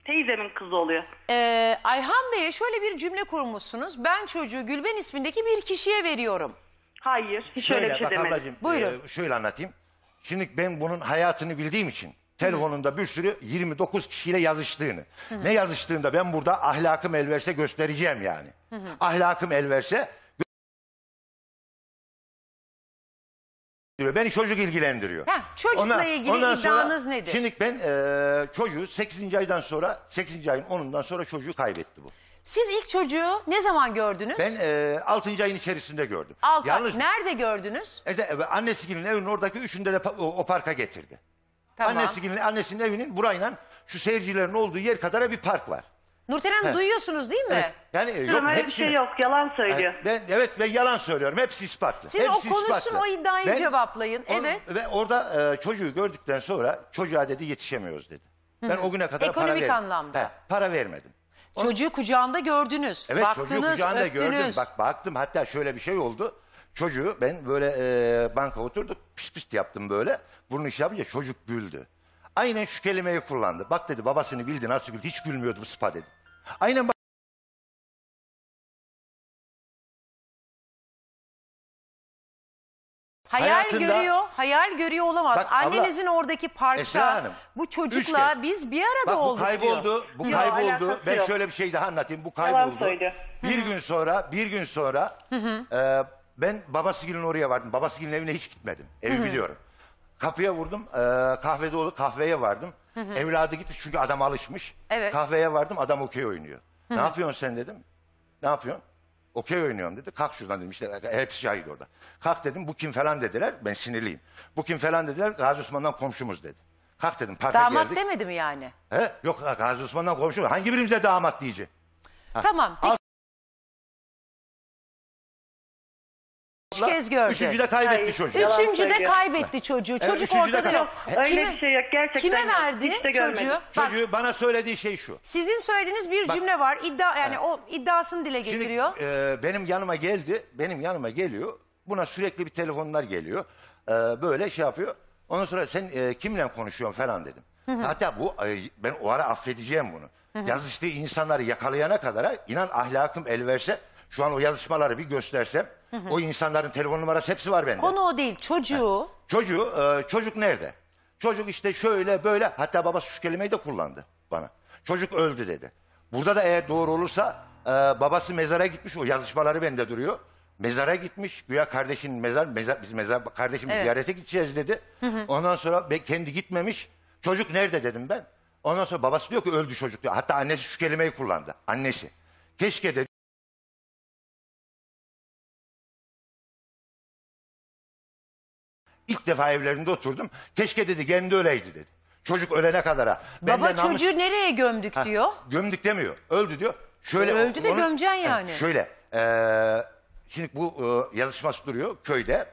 Teyzemin kızı oluyor. Ee, Ayhan Bey'e şöyle bir cümle kurmuşsunuz. Ben çocuğu Gülben ismindeki bir kişiye veriyorum. Hayır, hiç öyle bir şey demedim. Buyurun. e, şöyle anlatayım. Şimdi ben bunun hayatını bildiğim için telefonunda bir sürü 29 kişiyle yazıştığını. Ne yazıştığında ben burada ahlakım elverse göstereceğim yani. Ahlakım elverse Beni çocuk ilgilendiriyor. Ha, çocukla Ona- ilgili ondan sonra- nedir? Şimdi ben e, çocuğu 8. aydan sonra 8. ayın 10'undan sonra çocuğu kaybetti bu. Siz ilk çocuğu ne zaman gördünüz? Ben e, 6. ayın içerisinde gördüm. Altı- Yalnız Nerede gördünüz? e, de- e, annesigilin evinin oradaki üçünde de o, o parka getirdi. Tamam. Annesigilin annesinin evinin burayla şu seyircilerin olduğu yer kadar bir park var. Nurten duyuyorsunuz değil mi? Evet. Yani e, yok, hepsi şey yok. Yalan söylüyor. Yani ben evet ben yalan söylüyorum. Hepsi ispatlı. Siz o Hepsi konuşsun ispatlı. o iddiayı Ben- cevaplayın. Onun- evet. Ve orada e, çocuğu gördükten sonra çocuğa dedi yetişemiyoruz dedi. Ben o güne kadar para Ekonomik vermedim. anlamda. para vermedim. Çocuğu kucağında gördünüz. Evet çocuğu kucağında öptünüz. gördüm. Bak baktım hatta şöyle bir şey oldu. Çocuğu ben böyle e, banka oturduk pis pis yaptım böyle. Burnu iş yapınca çocuk güldü. Aynen şu kelimeyi kullandı. Bak dedi babasını bildi nasıl güldü hiç gülmüyordu bu spa dedi. Aynen bak. Hayal Hayatında- görüyor, hayal görüyor olamaz. Bak abla, Annenizin oradaki parkta bu çocukla biz bir arada Bak bu olduk kayboldu, diyor. bu Yok, kayboldu. Ben yok. şöyle bir şey daha anlatayım. Bu kayboldu. Bir gün sonra, bir gün sonra e, ben babasının oraya vardım. Babasının evine hiç gitmedim. Evi biliyorum. Kapıya vurdum. E, kahvede oldu, kahveye vardım. Evladı gitti çünkü adam alışmış. Evet. Kahveye vardım adam okey oynuyor. ne yapıyorsun sen dedim. Ne yapıyorsun? Okey oynuyorum dedi. Kalk şuradan dedim. İşte hepsi şahit orada. Kalk dedim. Bu kim falan dediler. Ben sinirliyim. Bu kim falan dediler. Gazi Osman'dan komşumuz dedi. Kalk dedim. Parka Damat geldik. demedi mi yani? He? Yok Gazi Osman'dan komşumuz. Hangi birimize damat diyecek? Tamam. Peki. Üç kez gördü. Üçüncüde kaybetti Hayır. çocuğu. Yalan Üçüncü de kaybetti çocuğu. Çocuk üçüncüde ortada yok. Öyle Kime- bir şey yok. Gerçekten Kime verdi Hiç çocuğu? Bak Çocuğu bana söylediği şey şu. sizin söylediğiniz bir Bak. cümle var. İddia yani o iddiasını dile Şimdi getiriyor. e, benim yanıma geldi. Benim yanıma geliyor. Buna sürekli bir telefonlar geliyor. E, böyle şey yapıyor. Ondan sonra sen e, kimle konuşuyorsun falan dedim. Hatta bu ben o ara affedeceğim bunu. Yazıştığı insanları yakalayana kadar inan ahlakım el verse şu an o yazışmaları bir göstersem o insanların telefon numarası hepsi var bende. Konu o değil çocuğu. Çocuğu e, çocuk nerede? Çocuk işte şöyle böyle hatta babası şu kelimeyi de kullandı bana. Çocuk öldü dedi. Burada da eğer doğru olursa e, babası mezara gitmiş o yazışmaları bende duruyor. Mezara gitmiş güya kardeşin mezar, mezar biz mezar kardeşimiz Evet. ziyarete gideceğiz dedi. Ondan sonra be- kendi gitmemiş. Çocuk nerede dedim ben. Ondan sonra babası diyor ki öldü çocuk diyor. Hatta annesi şu kelimeyi kullandı. Annesi. Keşke dedi. İlk defa evlerinde oturdum. Keşke dedi kendi öleydi dedi. Çocuk ölene kadar ha. Baba de namus- nereye gömdük Ha, diyor. Gömdük demiyor. Öldü diyor. Şöyle Öldü de gömeceksin Ha, yani. Şöyle. eee, şimdi bu eee, yazışması duruyor köyde.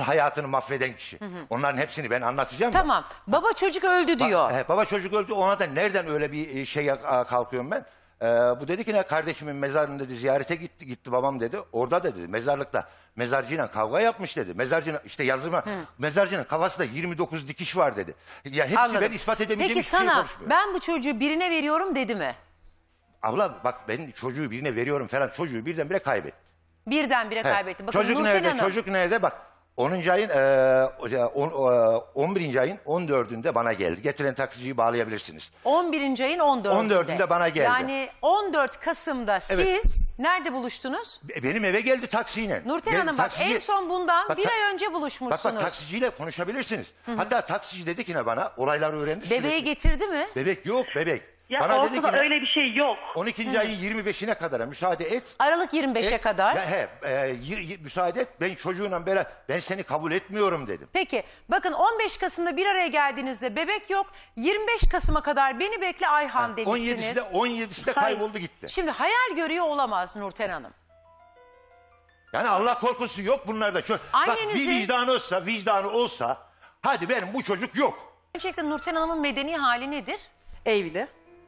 Hayatını mahveden kişi. Onların hepsini ben anlatacağım. ya. Tamam. Baba çocuk öldü diyor. He, baba çocuk öldü ona da nereden öyle bir e, şey kalkıyorum ben? Ee, bu dedi ki ne kardeşimin mezarını dedi ziyarete gitti gitti babam dedi. Orada dedi mezarlıkta mezarcıyla kavga yapmış dedi. Mezarcının işte yazıma mezarcının kafasında 29 dikiş var dedi. Ya hepsi Anladım. ben ispat edemeyeceğim Peki şey sana ben bu çocuğu birine veriyorum dedi mi? Abla bak ben çocuğu birine veriyorum falan çocuğu birdenbire kaybetti. Birdenbire kaybetti. Bakın çocuk Nursen nerede Hanım. çocuk nerede bak 10. ayın, e, on, e, 11. ayın 14'ünde bana geldi. Getiren taksiciyi bağlayabilirsiniz. 11. ayın 14'ünde. 14'ünde bana geldi. Yani 14 Kasım'da siz Evet. nerede buluştunuz? E, benim eve geldi taksiyle. Nurten Gel- Hanım bak en son bundan Bak, bir ay önce buluşmuşsunuz. bak taksiciyle konuşabilirsiniz. Hatta taksici dedi ki ne bana olayları öğrendi. Bebeği sürekli. getirdi mi? Bebek yok bebek. Ya Bana dedi ortada ki, öyle bir şey yok. 12. ayın 25'ine kadar müsaade et. Aralık 25'e et, kadar. Ya he, e, y- y- müsaade et ben çocuğuna beraber ben seni kabul etmiyorum dedim. Peki bakın 15 Kasım'da bir araya geldiğinizde bebek yok. 25 Kasım'a kadar beni bekle Ayhan demişsiniz. 17'sinde 17'sinde Hayır. kayboldu gitti. Şimdi hayal görüyor olamaz Nurten Hanım. Yani Allah korkusu yok bunlarda. Şu, bak bir vicdanı olsa, vicdanı olsa hadi benim bu çocuk yok. Gerçekten Nurten Hanım'ın medeni hali nedir? Evli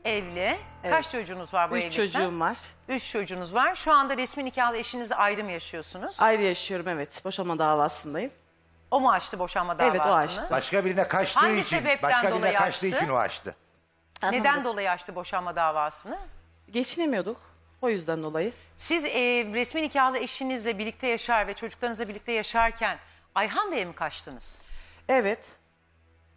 evli. Kaç çocuğunuz var bu Üç evlilikte? çocuğum var. Üç çocuğunuz var. Şu anda resmi nikahlı eşinizle ayrı mı yaşıyorsunuz? Ayrı yaşıyorum evet. Boşanma davasındayım. O mu açtı boşanma davasını? Evet, o açtı. Başka birine kaçtığı Hangi için. sebepten başka birine dolayı kaçtığı için o açtı. Neden dolayı açtı boşanma davasını? Geçinemiyorduk. O yüzden dolayı. Siz e, resmi nikahlı eşinizle birlikte yaşar ve çocuklarınızla birlikte yaşarken Ayhan Bey'e mi kaçtınız? Evet.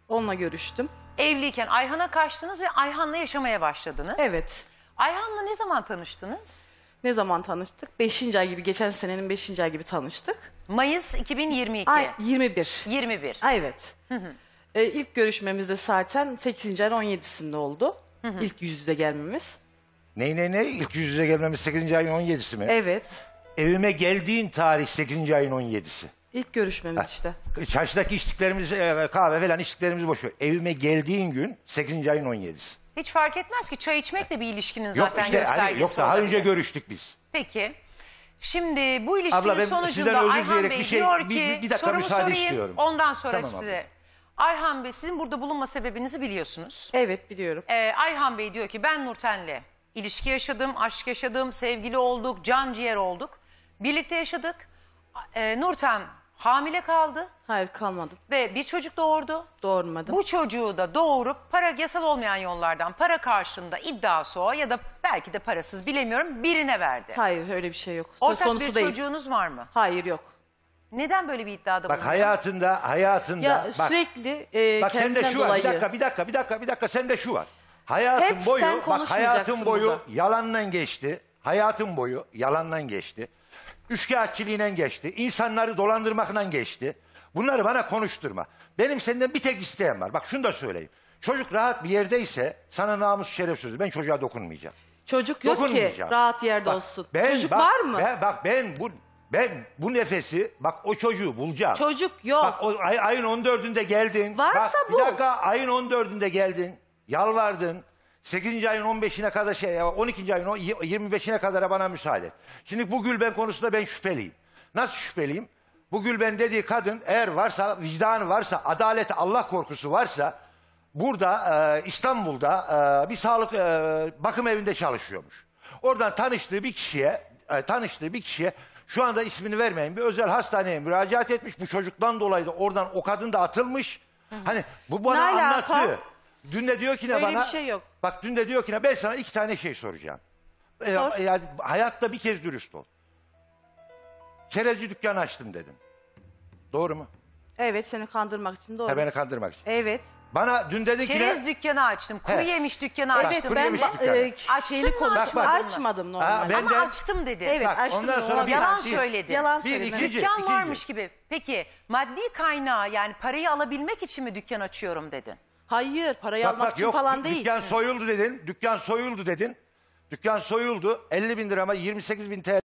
Onunla görüştüm evliyken Ayhan'a kaçtınız ve Ayhan'la yaşamaya başladınız. Evet. Ayhan'la ne zaman tanıştınız? Ne zaman tanıştık? Beşinci ay gibi, geçen senenin beşinci ay gibi tanıştık. Mayıs 2022. Ay, 21. 21. Ay, evet. Hı hı. Ee, ilk görüşmemiz de zaten 8. ayın 17'sinde oldu. Hı hı. İlk yüz yüze gelmemiz. Ne ne ne? İlk yüz yüze gelmemiz 8. ayın 17'si mi? Evet. Evime geldiğin tarih 8. ayın 17'si. İlk görüşmemiz Ha. işte. Çarşıdaki içtiklerimiz, e, kahve falan içtiklerimiz boş Evime geldiğin gün 8. ayın 17'si. Hiç fark etmez ki çay içmek de bir ilişkinin Yok zaten işte hani göstergesi yok daha önce görüştük biz. Peki. Şimdi bu ilişkinin Abla ben sonucunda Ayhan Bey bir şey- diyor ki bir- bir dakika sorumu müsaade sorayım istiyorum. ondan sonra Tamam abla. size. Ayhan Bey sizin burada bulunma sebebinizi biliyorsunuz. Evet biliyorum. Ee, Ayhan Bey diyor ki ben Nurten'le ilişki yaşadım, aşk yaşadım, sevgili olduk, can ciğer olduk. Birlikte yaşadık. Ee, Nurten Hamile kaldı Hayır kalmadım. ve bir çocuk doğurdu. Doğurmadım. Bu çocuğu da doğurup para yasal olmayan yollardan para karşılığında iddiası o ya da belki de parasız bilemiyorum birine verdi. Hayır öyle bir şey yok. Söz Ortak konusu bir değil. çocuğunuz var mı? Hayır yok. Neden böyle bir iddiada Bak hayatında hayatında Ya bak, sürekli e, bak sen de şu var. Bir dakika bir dakika bir dakika bir dakika Sen de şu var. Hayatın Hep boyu sen bak hayatın boyu burada. yalanla geçti. Hayatın boyu yalanla geçti. Üçkağıtçılığıyla geçti. İnsanları dolandırmakla geçti. Bunları bana konuşturma. Benim senden bir tek isteğim var. Bak şunu da söyleyeyim. Çocuk rahat bir yerdeyse sana namus şeref sözü. Ben çocuğa dokunmayacağım. Çocuk yok ki Dokunmayacağım. rahat yerde Bak, olsun. Ben- Çocuk bak, var mı? Ben, bak ben bu ben bu nefesi bak o çocuğu bulacağım. Çocuk yok. Bak o, ay, ayın 14'ünde geldin. Varsa Bak, Bir bul. dakika ayın 14'ünde geldin. Yalvardın. 8. ayın 15'ine kadar şey 12. ayın 25'ine kadar bana müsaade et. Şimdi bu Gülben konusunda ben şüpheliyim. Nasıl şüpheliyim? Bu Gülben dediği kadın eğer varsa vicdanı varsa adalet Allah korkusu varsa burada e, İstanbul'da e, bir sağlık e, bakım evinde çalışıyormuş. Oradan tanıştığı bir kişiye e, tanıştığı bir kişiye şu anda ismini vermeyin bir özel hastaneye müracaat etmiş. Bu çocuktan dolayı da oradan o kadın da atılmış. Hani bu bana ne anlattı. Alaka? Dün de diyor ki ne Öyle bana? bir şey yok. Bak dün de diyor ki ne? Ben sana iki tane şey soracağım. E, e yani hayatta bir kez dürüst ol. Çerezci dükkan açtım dedim. Doğru mu? Evet seni kandırmak için doğru. Ha, e, beni kandırmak için. Evet. Bana dün dedi ki ne? Çerez dükkanı açtım. Kuru yemiş dükkanı açtım. Evet, Ben açtım. ba- dükkanı. E, açmadım normal. ben- Ama açtım dedi. Evet Bak, açtım. ondan sonra normal. bir- Yalan söyledi. Yalan söyledi. Bir, söyledim. iki- Dükkan varmış gibi. Peki maddi kaynağı yani parayı alabilmek için mi dükkan açıyorum dedin? Hayır parayı Bak, almak bak, için yok, falan değil. Dükkan soyuldu dedin. Dükkan soyuldu dedin. Dükkan soyuldu. 50 bin ama 28 bin TL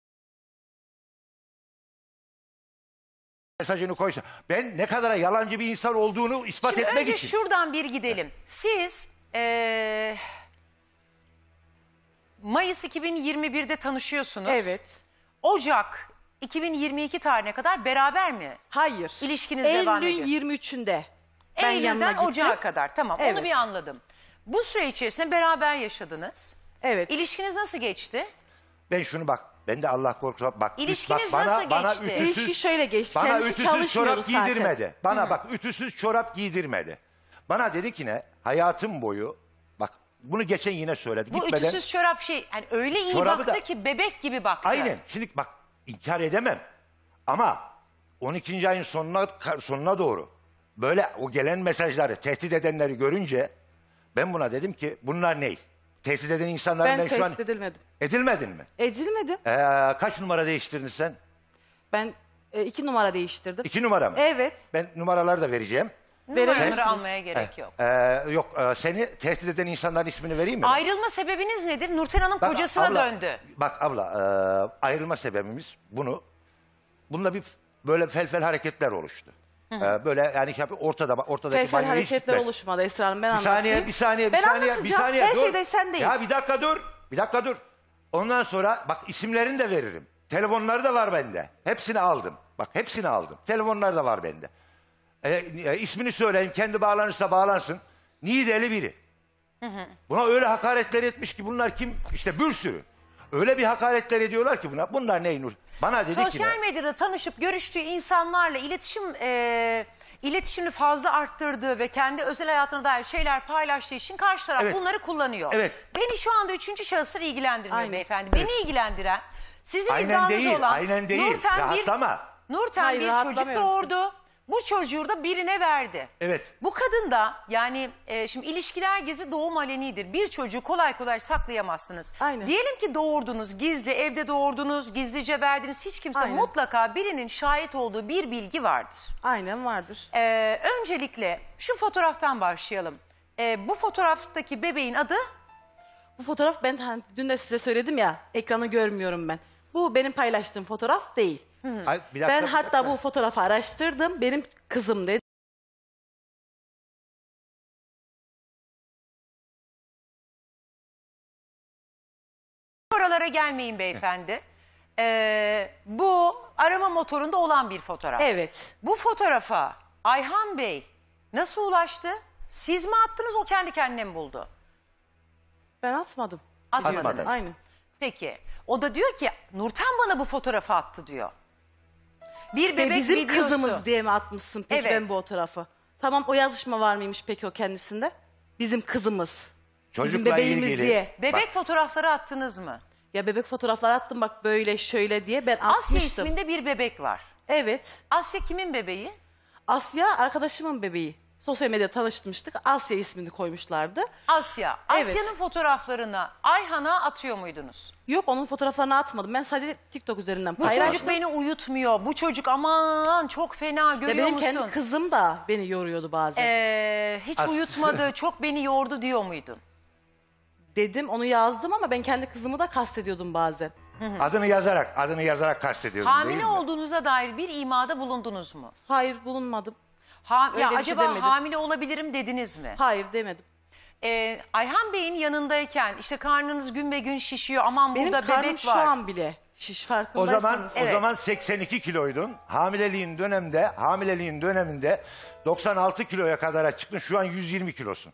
mesajını koysa. Ben ne kadar yalancı bir insan olduğunu ispat Şimdi etmek önce şuradan bir gidelim. Siz eee, Mayıs 2021'de tanışıyorsunuz. Evet. Ocak 2022 tarihine kadar beraber mi? Hayır. İlişkiniz devam Eylül'ün ediyor. 23'ünde Eylül'den gittim. Ocağa kadar tamam onu bir anladım. Bu süre içerisinde beraber yaşadınız. Evet. İlişkiniz nasıl geçti? Ben şunu bak. Ben de Allah korkusu bak. İlişkiniz bak, nasıl bana geçti? Ütüsüz, İlişki şöyle geçti, Bana kendisi ütüsüz çorap zaten. giydirmedi. Bana bak ütüsüz çorap giydirmedi. Bana dedi ki ne? Hayatım boyu bak bunu geçen yine söyledi. Bu Gitmeden, ütüsüz çorap şey yani öyle iyi baktı da- ki bebek gibi baktı. Aynen. Şimdi bak inkar edemem. Ama 12. ayın sonuna sonuna doğru böyle o gelen mesajları, tehdit edenleri görünce ben buna dedim ki bunlar ney? Tehdit eden insanlar ben, ben şu an... tehdit edilmedim. Edilmedin mi? Edilmedim. Ee, kaç numara değiştirdin sen? Ben e, iki numara değiştirdim. İki numara mı? Evet. Ben numaraları da vereceğim. Veremezsiniz. almaya gerek yok. Ee, yok e, seni tehdit eden insanların ismini vereyim mi? Ayrılma sebebiniz nedir? Nurten Hanım Bak, kocasına abla, döndü. Bak abla e, ayrılma sebebimiz bunu. Bununla bir böyle fel fel hareketler oluştu. Ee, böyle yani şey yapıyor, ortada ortadaki Fevfel hareketler gitmez. oluşmadı Esra Hanım ben Bir anlatayım. saniye, bir saniye, bir Ben saniye, bir saniye Her dur. şeyde sen değil. Ya bir dakika dur. Bir dakika dur. Ondan sonra bak isimlerini de veririm. Telefonları da var bende. Hepsini aldım. Bak hepsini aldım. Telefonları da var bende. E, e, ismini söyleyeyim. Kendi bağlanırsa bağlansın. deli biri. Buna öyle hakaretler etmiş ki bunlar kim? İşte bir sürü. Öyle bir hakaretler ediyorlar ki buna. Bunlar ne Nur? Bana dedi ki Sosyal medyada tanışıp görüştüğü insanlarla iletişim e, iletişimini fazla arttırdığı ve kendi özel hayatına dair şeyler paylaştığı için karşı taraf Evet. bunları kullanıyor. Evet. Beni şu anda üçüncü şahısları ilgilendirmiyor Aynen. beyefendi. Beni ilgilendiren sizin Aynen değil, olan aynen değil. Nurten bir, Nurten Hayır, bir çocuk rahatlamıyoruz. doğurdu. Bu çocuğu da birine verdi. Evet. Bu kadın da yani e, şimdi ilişkiler gizli doğum alenidir. Bir çocuğu kolay kolay saklayamazsınız. Aynen. Diyelim ki doğurdunuz gizli evde doğurdunuz gizlice verdiniz hiç kimse Aynen. mutlaka birinin şahit olduğu bir bilgi vardır. Aynen vardır. Ee, öncelikle şu fotoğraftan başlayalım. Ee, bu fotoğraftaki bebeğin adı? Bu fotoğraf ben hani dün de size söyledim ya ekranı görmüyorum ben. Bu benim paylaştığım fotoğraf değil. Ay, bir dakika, ben hatta dakika. bu fotoğrafı araştırdım. Benim kızım dedi. Oralara gelmeyin beyefendi. Ee, bu arama motorunda olan bir fotoğraf. Evet. Bu fotoğrafa Ayhan Bey nasıl ulaştı? Siz mi attınız o kendi kendine mi buldu? Ben atmadım. Atmadınız. Atmadınız. Aynen. Peki. O da diyor ki Nurten bana bu fotoğrafı attı diyor. Bir bebek Ve bizim videosu. kızımız diye mi atmışsın peki Evet. ben bu fotoğrafı Tamam o yazışma var mıymış peki o kendisinde? Bizim kızımız. Çocukla bizim bebeğimiz ilgili. diye. Bebek fotoğrafları attınız mı? Ya bebek fotoğrafları attım bak böyle şöyle diye ben atmıştım. Asya isminde bir bebek var. Evet. Asya kimin bebeği? Asya arkadaşımın bebeği sosyal medyada tanıştırmıştık. Asya ismini koymuşlardı. Asya. Evet. Asya'nın fotoğraflarını Ayhan'a atıyor muydunuz? Yok onun fotoğraflarını atmadım. Ben sadece TikTok üzerinden Bu çocuk beni uyutmuyor. Bu çocuk aman çok fena görüyor Ya benim kendi kızım da beni yoruyordu bazen. Ee, hiç As- uyutmadı, çok beni yordu diyor muydun? Dedim onu yazdım ama ben kendi kızımı da kastediyordum bazen. Adını yazarak, adını yazarak kastediyordun Hamile değil mi? olduğunuza dair bir imada bulundunuz mu? Hayır bulunmadım. Ha, ya şey acaba demedim. hamile olabilirim dediniz mi? Hayır demedim. Ee, Ayhan Bey'in yanındayken işte karnınız gün be gün şişiyor aman Benim burada karnım bebek var. şu an bile şiş O farkındaysanız. zaman o zaman 82 kiloydun. Hamileliğin döneminde hamileliğin döneminde 96 kiloya kadar çıktın. Şu an 120 kilosun.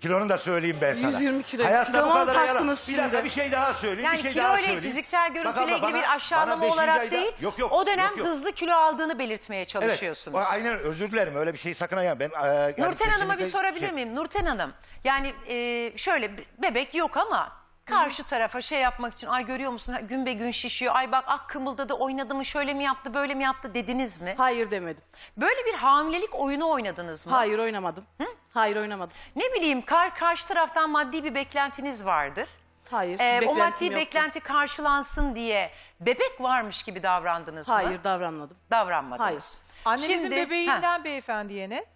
Kilonu da söyleyeyim ben sana. 120 kilo. Hayatta Kilonu bu kadar yalan. Bir dakika şimdi. bir şey daha söyleyeyim. Yani bir şey kilo daha söyleyeyim. fiziksel Bak görüntüyle abla, ilgili bana- bir aşağılama olarak ayda- değil, Yok, yok, o dönem yok, yok. hızlı kilo aldığını belirtmeye çalışıyorsunuz. o- aynen özür dilerim öyle bir şey sakın ayağım. Ben, e, yani Nurten Hanım'a bir kesinlikle- sorabilir şey- miyim? Nurten Hanım, yani e, şöyle bebek yok ama karşı tarafa şey yapmak için ay görüyor musun gün be gün şişiyor. Ay bak ak kımıldadı oynadı mı şöyle mi yaptı böyle mi yaptı dediniz mi? Hayır demedim. Böyle bir hamilelik oyunu oynadınız mı? Hayır oynamadım. Hı? Hayır oynamadım. Ne bileyim kar karşı taraftan maddi bir beklentiniz vardır. Hayır. Ee, o maddi yoktu. beklenti karşılansın diye bebek varmış gibi davrandınız Hayır, mı? Hayır davranmadım. Davranmadınız. Hayır. Annenizin Şimdi, bebeğinden beyefendi beyefendiye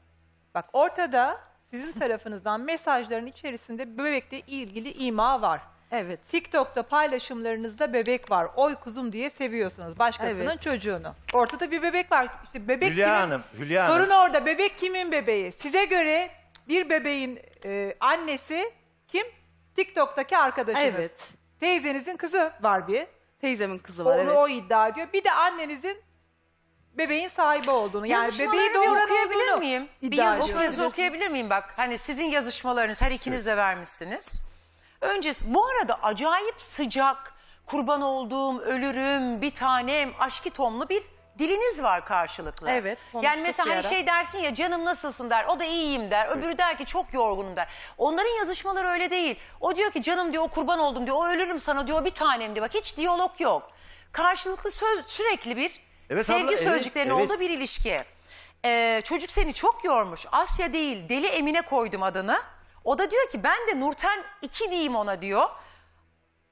Bak ortada sizin tarafınızdan mesajların içerisinde bebekle ilgili ima var. Evet. TikTok'ta paylaşımlarınızda bebek var. Oy kuzum diye seviyorsunuz başkasının Evet. çocuğunu. Ortada bir bebek var. İşte bebek Hülya kimin? Hanım, Hülya Sorun Hanım. orada. Bebek kimin bebeği? Size göre bir bebeğin e, annesi kim? TikTok'taki arkadaşınız. Evet. Teyzenizin kızı var bir. Teyzemin kızı var Onu evet. o iddia ediyor. Bir de annenizin bebeğin sahibi olduğunu. Yani Yazışmalarını bebeği doğuran okuyabilir miyim? Bir iddia yazışmanızı okuyabilir miyim bak? Hani sizin yazışmalarınız her ikiniz de vermişsiniz. Öncesi bu arada acayip sıcak, kurban olduğum, ölürüm, bir tanem, aşkı tomlu bir diliniz var karşılıklı. Evet. Yani mesela hani şey dersin ya canım nasılsın der. O da iyiyim der. Öbürü der ki çok yorgunum der. Onların yazışmaları öyle değil. O diyor ki canım diyor kurban oldum diyor. O ölürüm sana diyor bir tanem diyor. Bak hiç diyalog yok. Karşılıklı söz sürekli bir evet, sevgi abla, sözcüklerinin evet, olduğu evet. bir ilişki. Ee, çocuk seni çok yormuş. Asya değil deli Emine koydum adını. O da diyor ki ben de Nurten 2 diyeyim ona diyor.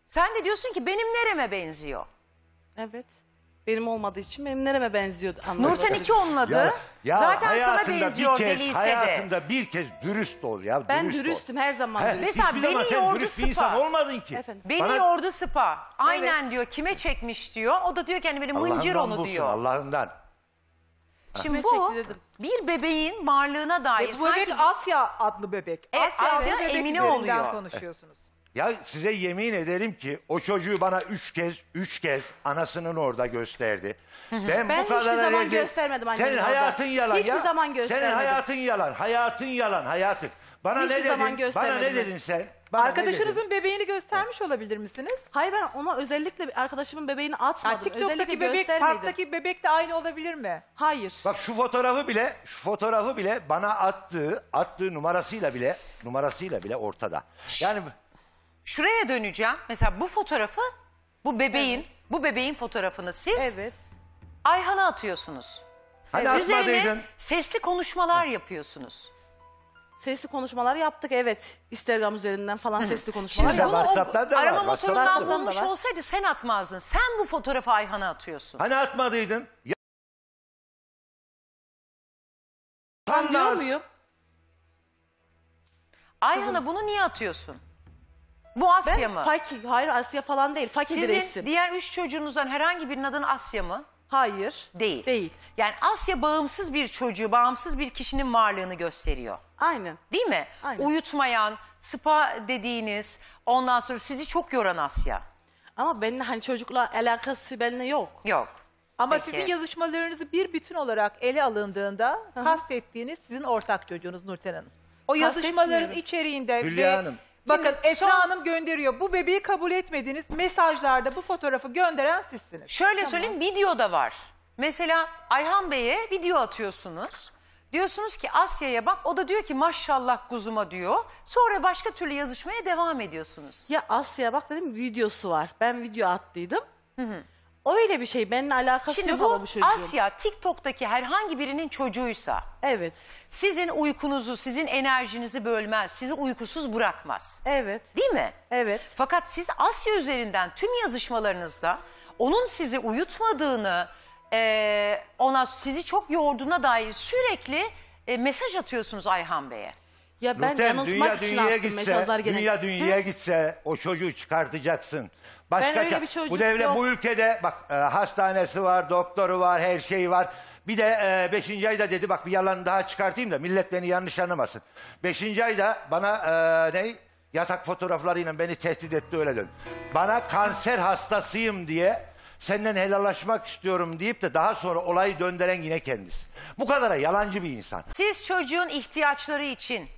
Sen de diyorsun ki benim nereme benziyor? Evet. Benim olmadığı için benim nereme benziyordu anlamadım. Nurten 2 onun adı. Ya, ya Zaten sana benziyor bir kez, Deli de. Hayatında bir kez dürüst ol ya. Ben dürüst ol. dürüstüm her zaman dürüst. Mesela Hiçbir zaman beni sen yordu dürüst bir olmadın ki. Efendim? Beni Bana- yordu spa. Aynen diyor kime çekmiş diyor. O da diyor ki hani beni mıncır onu diyor. Allah'ından. Şimdi bu bir bebeğin varlığına dair Ve bu bebek sanki... Asya adlı bebek. E, Asya bebek Emine oluyor. konuşuyorsunuz. Eh, ya size yemin ederim ki o çocuğu bana üç kez, üç kez anasının orada gösterdi. Ben, ben bu kadar hiçbir zaman rezil... göstermedim annemin Senin orada. hayatın yalan hiçbir ya. Hiçbir zaman göstermedim. Senin hayatın yalan, hayatın yalan, hayatın. Bana hiçbir ne dedin? Bana ne dedin sen? Arkadaşınızın bebeğini göstermiş olabilir misiniz? Hayır ben ona özellikle arkadaşımın bebeğini atmadım. Yani özellikle TikTok'taki bebek, parktaki bebek de aynı olabilir mi? Hayır. Bak şu fotoğrafı bile, şu fotoğrafı bile bana attığı, attığı numarasıyla bile, numarasıyla bile ortada. Yani Şuraya döneceğim. Mesela bu fotoğrafı, bu bebeğin, bu bebeğin fotoğrafını siz Evet. Ayhan'a atıyorsunuz. hani ee, Üzerine sesli konuşmalar yapıyorsunuz sesli konuşmalar yaptık evet. Instagram üzerinden falan sesli konuşmalar yaptık. WhatsApp'tan da var, arama WhatsApp'tan motorundan da bulmuş var. olsaydı sen atmazdın. Sen bu fotoğrafı Ayhan'a atıyorsun. Hani atmadıydın? Ya... Ben diyor muyum? Ayhan'a bunu niye atıyorsun? Bu Asya Ben mı? Fakir, hayır Asya falan değil. Fakir Sizin isim. diğer üç çocuğunuzdan herhangi birinin adın Asya mı? Hayır. Değil. Değil. Yani Asya bağımsız bir çocuğu, bağımsız bir kişinin varlığını gösteriyor. Aynen. Değil mi? Aynen. Uyutmayan, spa dediğiniz, ondan sonra sizi çok yoran Asya. Ama benim hani çocukla alakası benimle yok. Yok. Ama Peki. sizin yazışmalarınızı bir bütün olarak ele alındığında kastettiğiniz sizin ortak çocuğunuz Nurten Hanım. O yazışmaların içeriğinde Hülya ve Hanım. Bakın Esra son- Hanım gönderiyor. Bu bebeği kabul etmediniz. mesajlarda bu fotoğrafı gönderen sizsiniz. Şöyle söyleyeyim video da var. Mesela Ayhan Bey'e video atıyorsunuz. Diyorsunuz ki Asya'ya bak o da diyor ki maşallah kuzuma diyor. Sonra başka türlü yazışmaya devam ediyorsunuz. Ya Asya'ya bak dedim videosu var. Ben video attıydım. Öyle bir şey benimle alakası Şimdi yok ama bu bu Asya TikTok'taki herhangi birinin çocuğuysa Evet. sizin uykunuzu, sizin enerjinizi bölmez, sizi uykusuz bırakmaz. Evet. Değil mi? Evet. Fakat siz Asya üzerinden tüm yazışmalarınızda onun sizi uyutmadığını, eee, ona sizi çok yorduğuna dair sürekli e, mesaj atıyorsunuz Ayhan Bey'e. Ya ben Nurten, yanıltmak dünya için dünyaya attım gitse, mesajlar gene. dünya dünyaya gitse o çocuğu çıkartacaksın. Başka Ben öyle bir çocuk bu devlet yok. bu ülkede bak e, hastanesi var, doktoru var, her şeyi var. Bir de e, beşinci ayda dedi bak bir yalan daha çıkartayım da millet beni yanlış anlamasın. Beşinci ayda bana e, ne yatak fotoğraflarıyla beni tehdit etti öyle dön. Bana kanser hastasıyım diye senden helallaşmak istiyorum deyip de daha sonra olayı döndüren yine kendisi. Bu kadar yalancı bir insan. Siz çocuğun ihtiyaçları için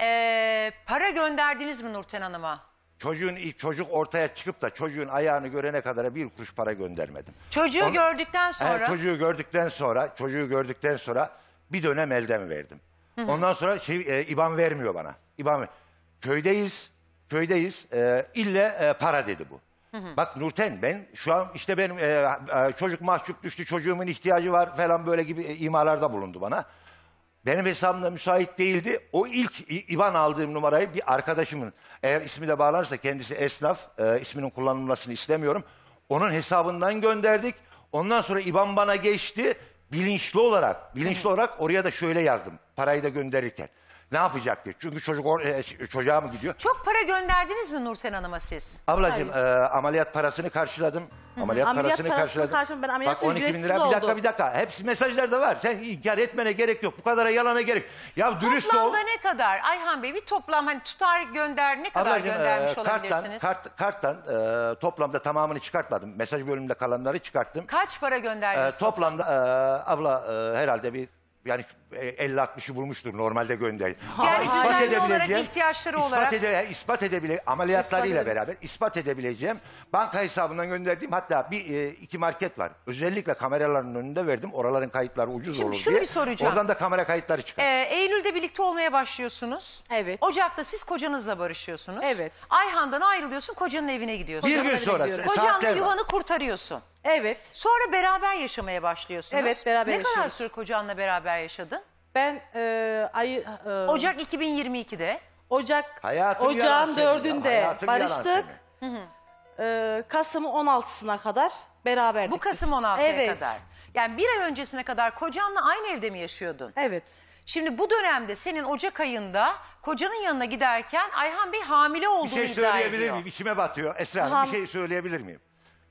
ee, para gönderdiniz mi Nurten Hanım'a? Çocuğun çocuk ortaya çıkıp da çocuğun ayağını görene kadar bir kuruş para göndermedim. Çocuğu Onu- gördükten sonra He, çocuğu gördükten sonra, çocuğu gördükten sonra bir dönem elden verdim. Ondan sonra şey e, IBAN vermiyor bana. İBAN köydeyiz. Köydeyiz. E, ille e, para dedi bu. Bak Nurten ben şu an işte benim e, e, çocuk mahcup düştü çocuğumun ihtiyacı var falan böyle gibi e, imalarda bulundu bana. Benim hesabımda müsait değildi. O ilk IBAN aldığım numarayı bir arkadaşımın, eğer ismi de bağlarsa kendisi esnaf, e, isminin kullanılmasını istemiyorum. Onun hesabından gönderdik. Ondan sonra IBAN bana geçti. Bilinçli olarak, bilinçli olarak oraya da şöyle yazdım. Parayı da gönderirken. Ne yapacak diye. Çünkü çocuk or- e, e, çocuğa mı gidiyor? Çok para gönderdiniz mi Nurten Hanım'a siz? Ablacığım e, ameliyat parasını karşıladım. Ameliyat, Ameliyat parasını karşıladım. Ben ameliyat Bak 12 bin ücretsiz lira. Bir dakika bir dakika. Hepsi mesajlarda var. Sen inkar etmene gerek yok. Bu kadara yalana gerek. Ya dürüst ol. Toplamda ne kadar? Ayhan Bey bir toplam hani tutar gönder ne kadar Ablacığım, e, göndermiş e, karttan, olabilirsiniz? kart, karttan e, toplamda tamamını çıkartmadım. Mesaj bölümünde kalanları çıkarttım. Kaç para E, toplamda e, abla e, herhalde bir yani 50-60'ı e, bulmuştur normalde gönderin. Yani düzenli olarak ihtiyaçları ispat olarak. Ede, ispat edebile ameliyatlarıyla İspat beraber ispat edebileceğim banka hesabından gönderdiğim hatta bir e, iki market var. Özellikle kameraların önünde verdim. Oraların kayıtları ucuz Şimdi olur şunu bir soracağım. Oradan da kamera kayıtları çıkar. Ee, Eylül'de birlikte olmaya başlıyorsunuz. Evet. Ocak'ta siz kocanızla barışıyorsunuz. Evet. Ayhan'dan ayrılıyorsun kocanın evine gidiyorsun. Bir gün sonra. Kocanla yuvanı kurtarıyorsun. Evet. Sonra beraber yaşamaya başlıyorsunuz. Evet, beraber Ne kadar süre kocanla beraber yaşadın? Ben e, ayı, e, Ocak 2022'de. Ocak Hayatım yalan Ocağın söylüyor, barıştık. söylüyor. E, Kasım'ın 16'sına kadar beraber. Bu Kasım 16'ya evet. kadar. Yani bir ay öncesine kadar kocanla aynı evde mi yaşıyordun? Evet. Şimdi bu dönemde senin Ocak ayında kocanın yanına giderken Ayhan Bey hamile olduğunu Bir şey söyleyebilir miyim? İçime batıyor. Esra Hanım bir şey söyleyebilir miyim?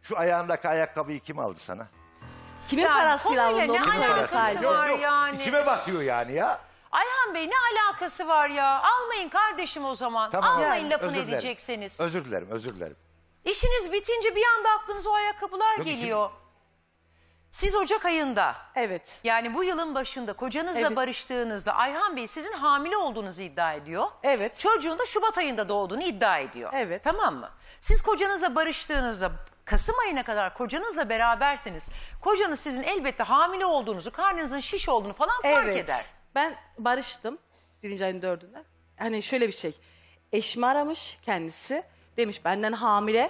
Şu ayağındaki ayakkabıyı kim aldı sana? Kimin Ya parasıyla konuyla alındı ne onu alakası var? Yok yok yani. İçime batıyor yani ya. Ayhan Bey ne alakası var ya? Almayın kardeşim o zaman. Tamam. Almayın Yani, lafını özür dilerim. edecekseniz. Özür dilerim özür dilerim. İşiniz bitince bir anda aklınıza o ayakkabılar Yok, geliyor. Siz Ocak ayında Evet. yani bu yılın başında kocanızla Evet. barıştığınızda Ayhan Bey sizin hamile olduğunuzu iddia ediyor. Evet. Çocuğun da Şubat ayında doğduğunu iddia ediyor. Evet. Tamam mı? Siz kocanızla barıştığınızda Kasım ayına kadar kocanızla beraberseniz kocanız sizin elbette hamile olduğunuzu, karnınızın şiş olduğunu falan fark Evet. eder. Ben barıştım birinci ayın dördünde. Hani şöyle bir şey. Eşimi aramış kendisi. Demiş benden hamile.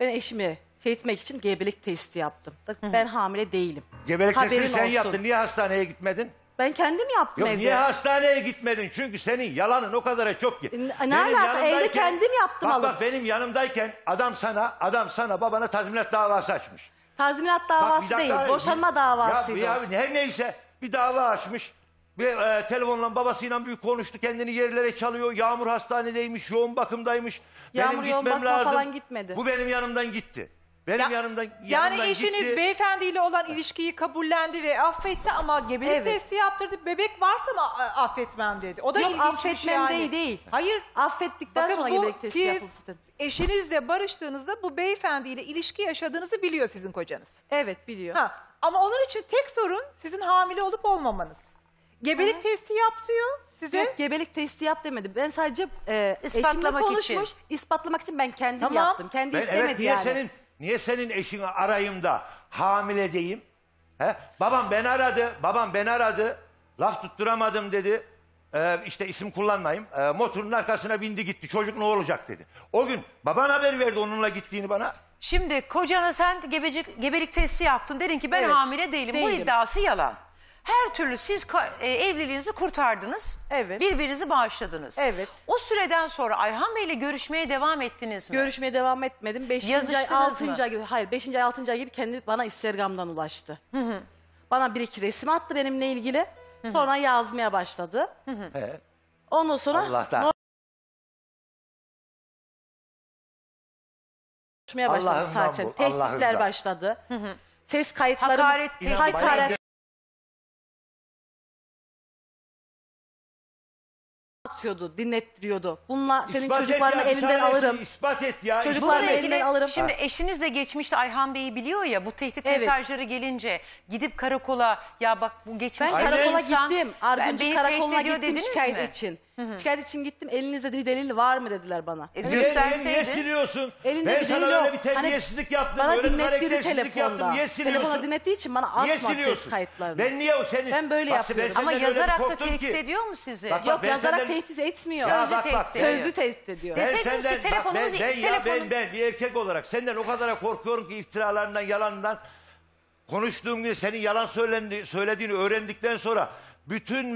Ben eşimi şey etmek için gebelik testi yaptım. Ben hamile değilim. Gebelik testini sen olsun. yaptın. Niye hastaneye gitmedin? Ben kendim yaptım Yok evde. niye hastaneye gitmedin? Çünkü senin yalanın o kadar çok ki. E, Nerede? Benim Evde kendim yaptım Bak alıp. bak benim yanımdayken adam sana, adam sana babana tazminat davası açmış. Tazminat davası dakika, değil. boşanma davasıydı. Ya, ya her neyse bir dava açmış. Bir, e, telefonla babasıyla büyük konuştu. Kendini yerlere çalıyor. Yağmur hastanedeymiş, yoğun bakımdaymış. Yağmur benim yoğun gitmem bakıma lazım. falan gitmedi. Bu benim yanımdan gitti. Benim Ya- yanımdan, yani yanımdan eşiniz beyefendiyle olan ilişkiyi kabullendi ve affetti ama gebelik Evet. testi yaptırdı. Bebek varsa mı affetmem dedi. O da Yok, şey affetmem yani. değil, değil. Hayır. Affettikten Bakın sonra gebelik testi siz yapılsın. eşinizle barıştığınızda bu beyefendiyle ilişki yaşadığınızı biliyor sizin kocanız. Evet biliyor. Ha, ama onun için tek sorun sizin hamile olup olmamanız. Gebelik Hı. testi yap diyor size. Yok gebelik testi yap demedi. Ben sadece e, eşimle İspatlamak için. ispatlamak için ben kendim Tamam. yaptım. Kendi Ben, istemedi evet yani. senin Niye senin eşini arayayım da hamile deyim? He? Babam ben aradı, babam ben aradı. Laf tutturamadım dedi. Ee, işte isim kullanmayayım. Ee, motorun arkasına bindi gitti. Çocuk ne olacak dedi. O gün baban haber verdi onunla gittiğini bana. Şimdi kocana sen gebecik, gebelik testi yaptın. Dedin ki ben Evet, hamile değilim. Bu iddiası yalan. Her türlü siz e, evliliğinizi kurtardınız. Evet. Birbirinizi bağışladınız. Evet. O süreden sonra Ayhan Bey ile görüşmeye devam ettiniz mi? Görüşmeye devam etmedim. 5. ay, 6. ay gibi hayır 5. ay 6. ay gibi kendi bana Instagram'dan ulaştı. Hı hı. Bana bir iki resim attı benimle ilgili. Hı hı. Sonra yazmaya başladı. Hı hı. Evet. Ondan sonra Allah'tan. konuşmaya başladı zaten. Tehditler başladı. Hı hı. Ses kayıtları hakaret, hakaret yapıyordu, dinlettiriyordu. Bununla senin İspat et çocuklarını ya, elinden alırım. ispat et ya. Çocuklar- Bununla alırım. şimdi eşiniz de geçmişte Ayhan Bey'i biliyor ya bu tehdit Evet. mesajları gelince gidip karakola ya bak bu geçmişte Ben karakola insan, gittim. ben- Argıncı beni tehdit karakoluna gittim dediniz şikayet mi? için. Şikayet için gittim. Elinizde bir delil var mı dediler bana. E, Elini hani niye siliyorsun? Elinde ben bir sana delil öyle yok. bir hani terbiyesizlik yaptım. Bana öğretmen dinlettirdi terbiyesizlik yaptım. Niye siliyorsun? Telefona dinlettiği için bana Niye atma ses kayıtlarını. Ben niye o senin... Ben böyle yapıyorum. senden Ama yazarak da tehdit ki- ediyor mu sizi? Bak, bak, Yok yazarak senden- tehdit etmiyor. Sözlü bak, bak, tehdit. Sözlü tehdit ediyor. Ben Deseydiniz ki senden, ben, telefonunuzu- ben, ya, ben, ben bir erkek olarak senden o kadar korkuyorum ki iftiralarından, yalanından. Konuştuğum gün senin yalan söylediğini öğrendikten sonra bütün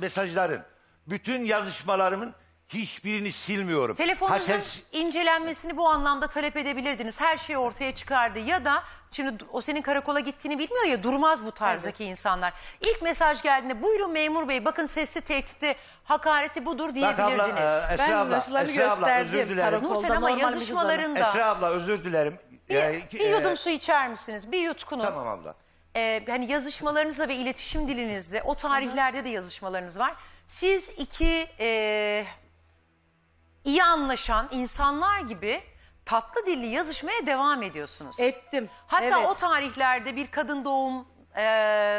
mesajların, bütün yazışmalarımın hiçbirini silmiyorum. Telefonunuzun Hassas- incelenmesini bu anlamda talep edebilirdiniz. Her şey ortaya çıkardı ya da şimdi o senin karakola gittiğini bilmiyor ya durmaz bu tarzdaki insanlar. İlk mesaj geldiğinde buyurun memur bey bakın sesli tehditti, hakareti budur Bak abla, diyebilirdiniz. e, Esra Ben abla, Esra abla özür dilerim. Nurten ama normal yazışmalarında Esra abla özür dilerim. bir, e, bir e, yudum su içer misiniz? Bir yutkunun. Tamam abla. Ee, hani yazışmalarınızla ve iletişim dilinizde o tarihlerde de yazışmalarınız var siz iki e, iyi anlaşan insanlar gibi tatlı dilli yazışmaya devam ediyorsunuz. Ettim. Hatta evet. o tarihlerde bir kadın doğum e,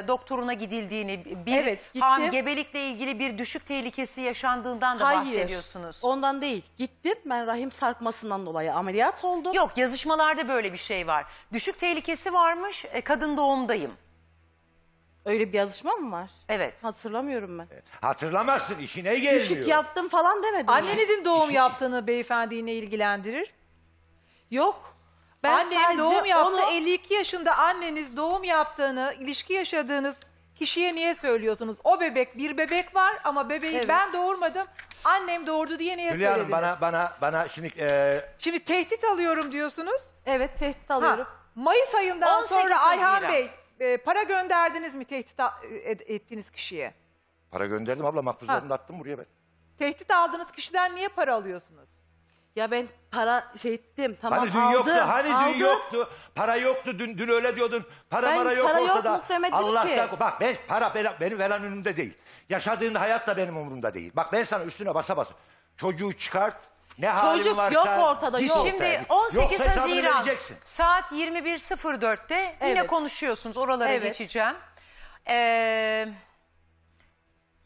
doktoruna gidildiğini, bir evet, ham gebelikle ilgili bir düşük tehlikesi yaşandığından da Hayır, bahsediyorsunuz. ondan değil. Gittim ben rahim sarkmasından dolayı ameliyat oldum. Yok yazışmalarda böyle bir şey var. Düşük tehlikesi varmış, e, kadın doğumdayım. Öyle bir yazışma mı var? Evet. Hatırlamıyorum ben. Hatırlamazsın işine gelmiyor. Düşük yaptım falan demedim. Annenizin doğum yaptığını beyefendi ilgilendirir? Yok. Ben Annenin sadece doğum yaptığı onu... 52 yaşında anneniz doğum yaptığını, ilişki yaşadığınız kişiye niye söylüyorsunuz? O bebek bir bebek var ama bebeği Evet. ben doğurmadım. Annem doğurdu diye niye Hülya Hanım bana bana bana şimdi e, Şimdi tehdit alıyorum diyorsunuz. Evet tehdit Ha, alıyorum. Mayıs ayından 18 sonra Haziran. Ayhan Bey e, para gönderdiniz mi tehdit e, ettiğiniz kişiye? Para gönderdim abla makbuzlarını attım buraya ben. Tehdit aldığınız kişiden niye para alıyorsunuz? Ya ben para şey ettim tamam Hani dün aldım. yoktu, hani aldım. dün yoktu. Para yoktu dün, dün öyle diyordun. Para Ben para yok para olsa yok da. mu demedim Allah'tan bak ben para bela, benim veren önümde değil. Yaşadığın hayat da benim umurumda değil. Bak ben sana üstüne basa basa. Çocuğu çıkart, ne Çocuk varsa, yok ortada, yok. Şimdi 18 Haziran saat 21.04'te yine Evet. konuşuyorsunuz. Oralara Evet. geçeceğim. Ee,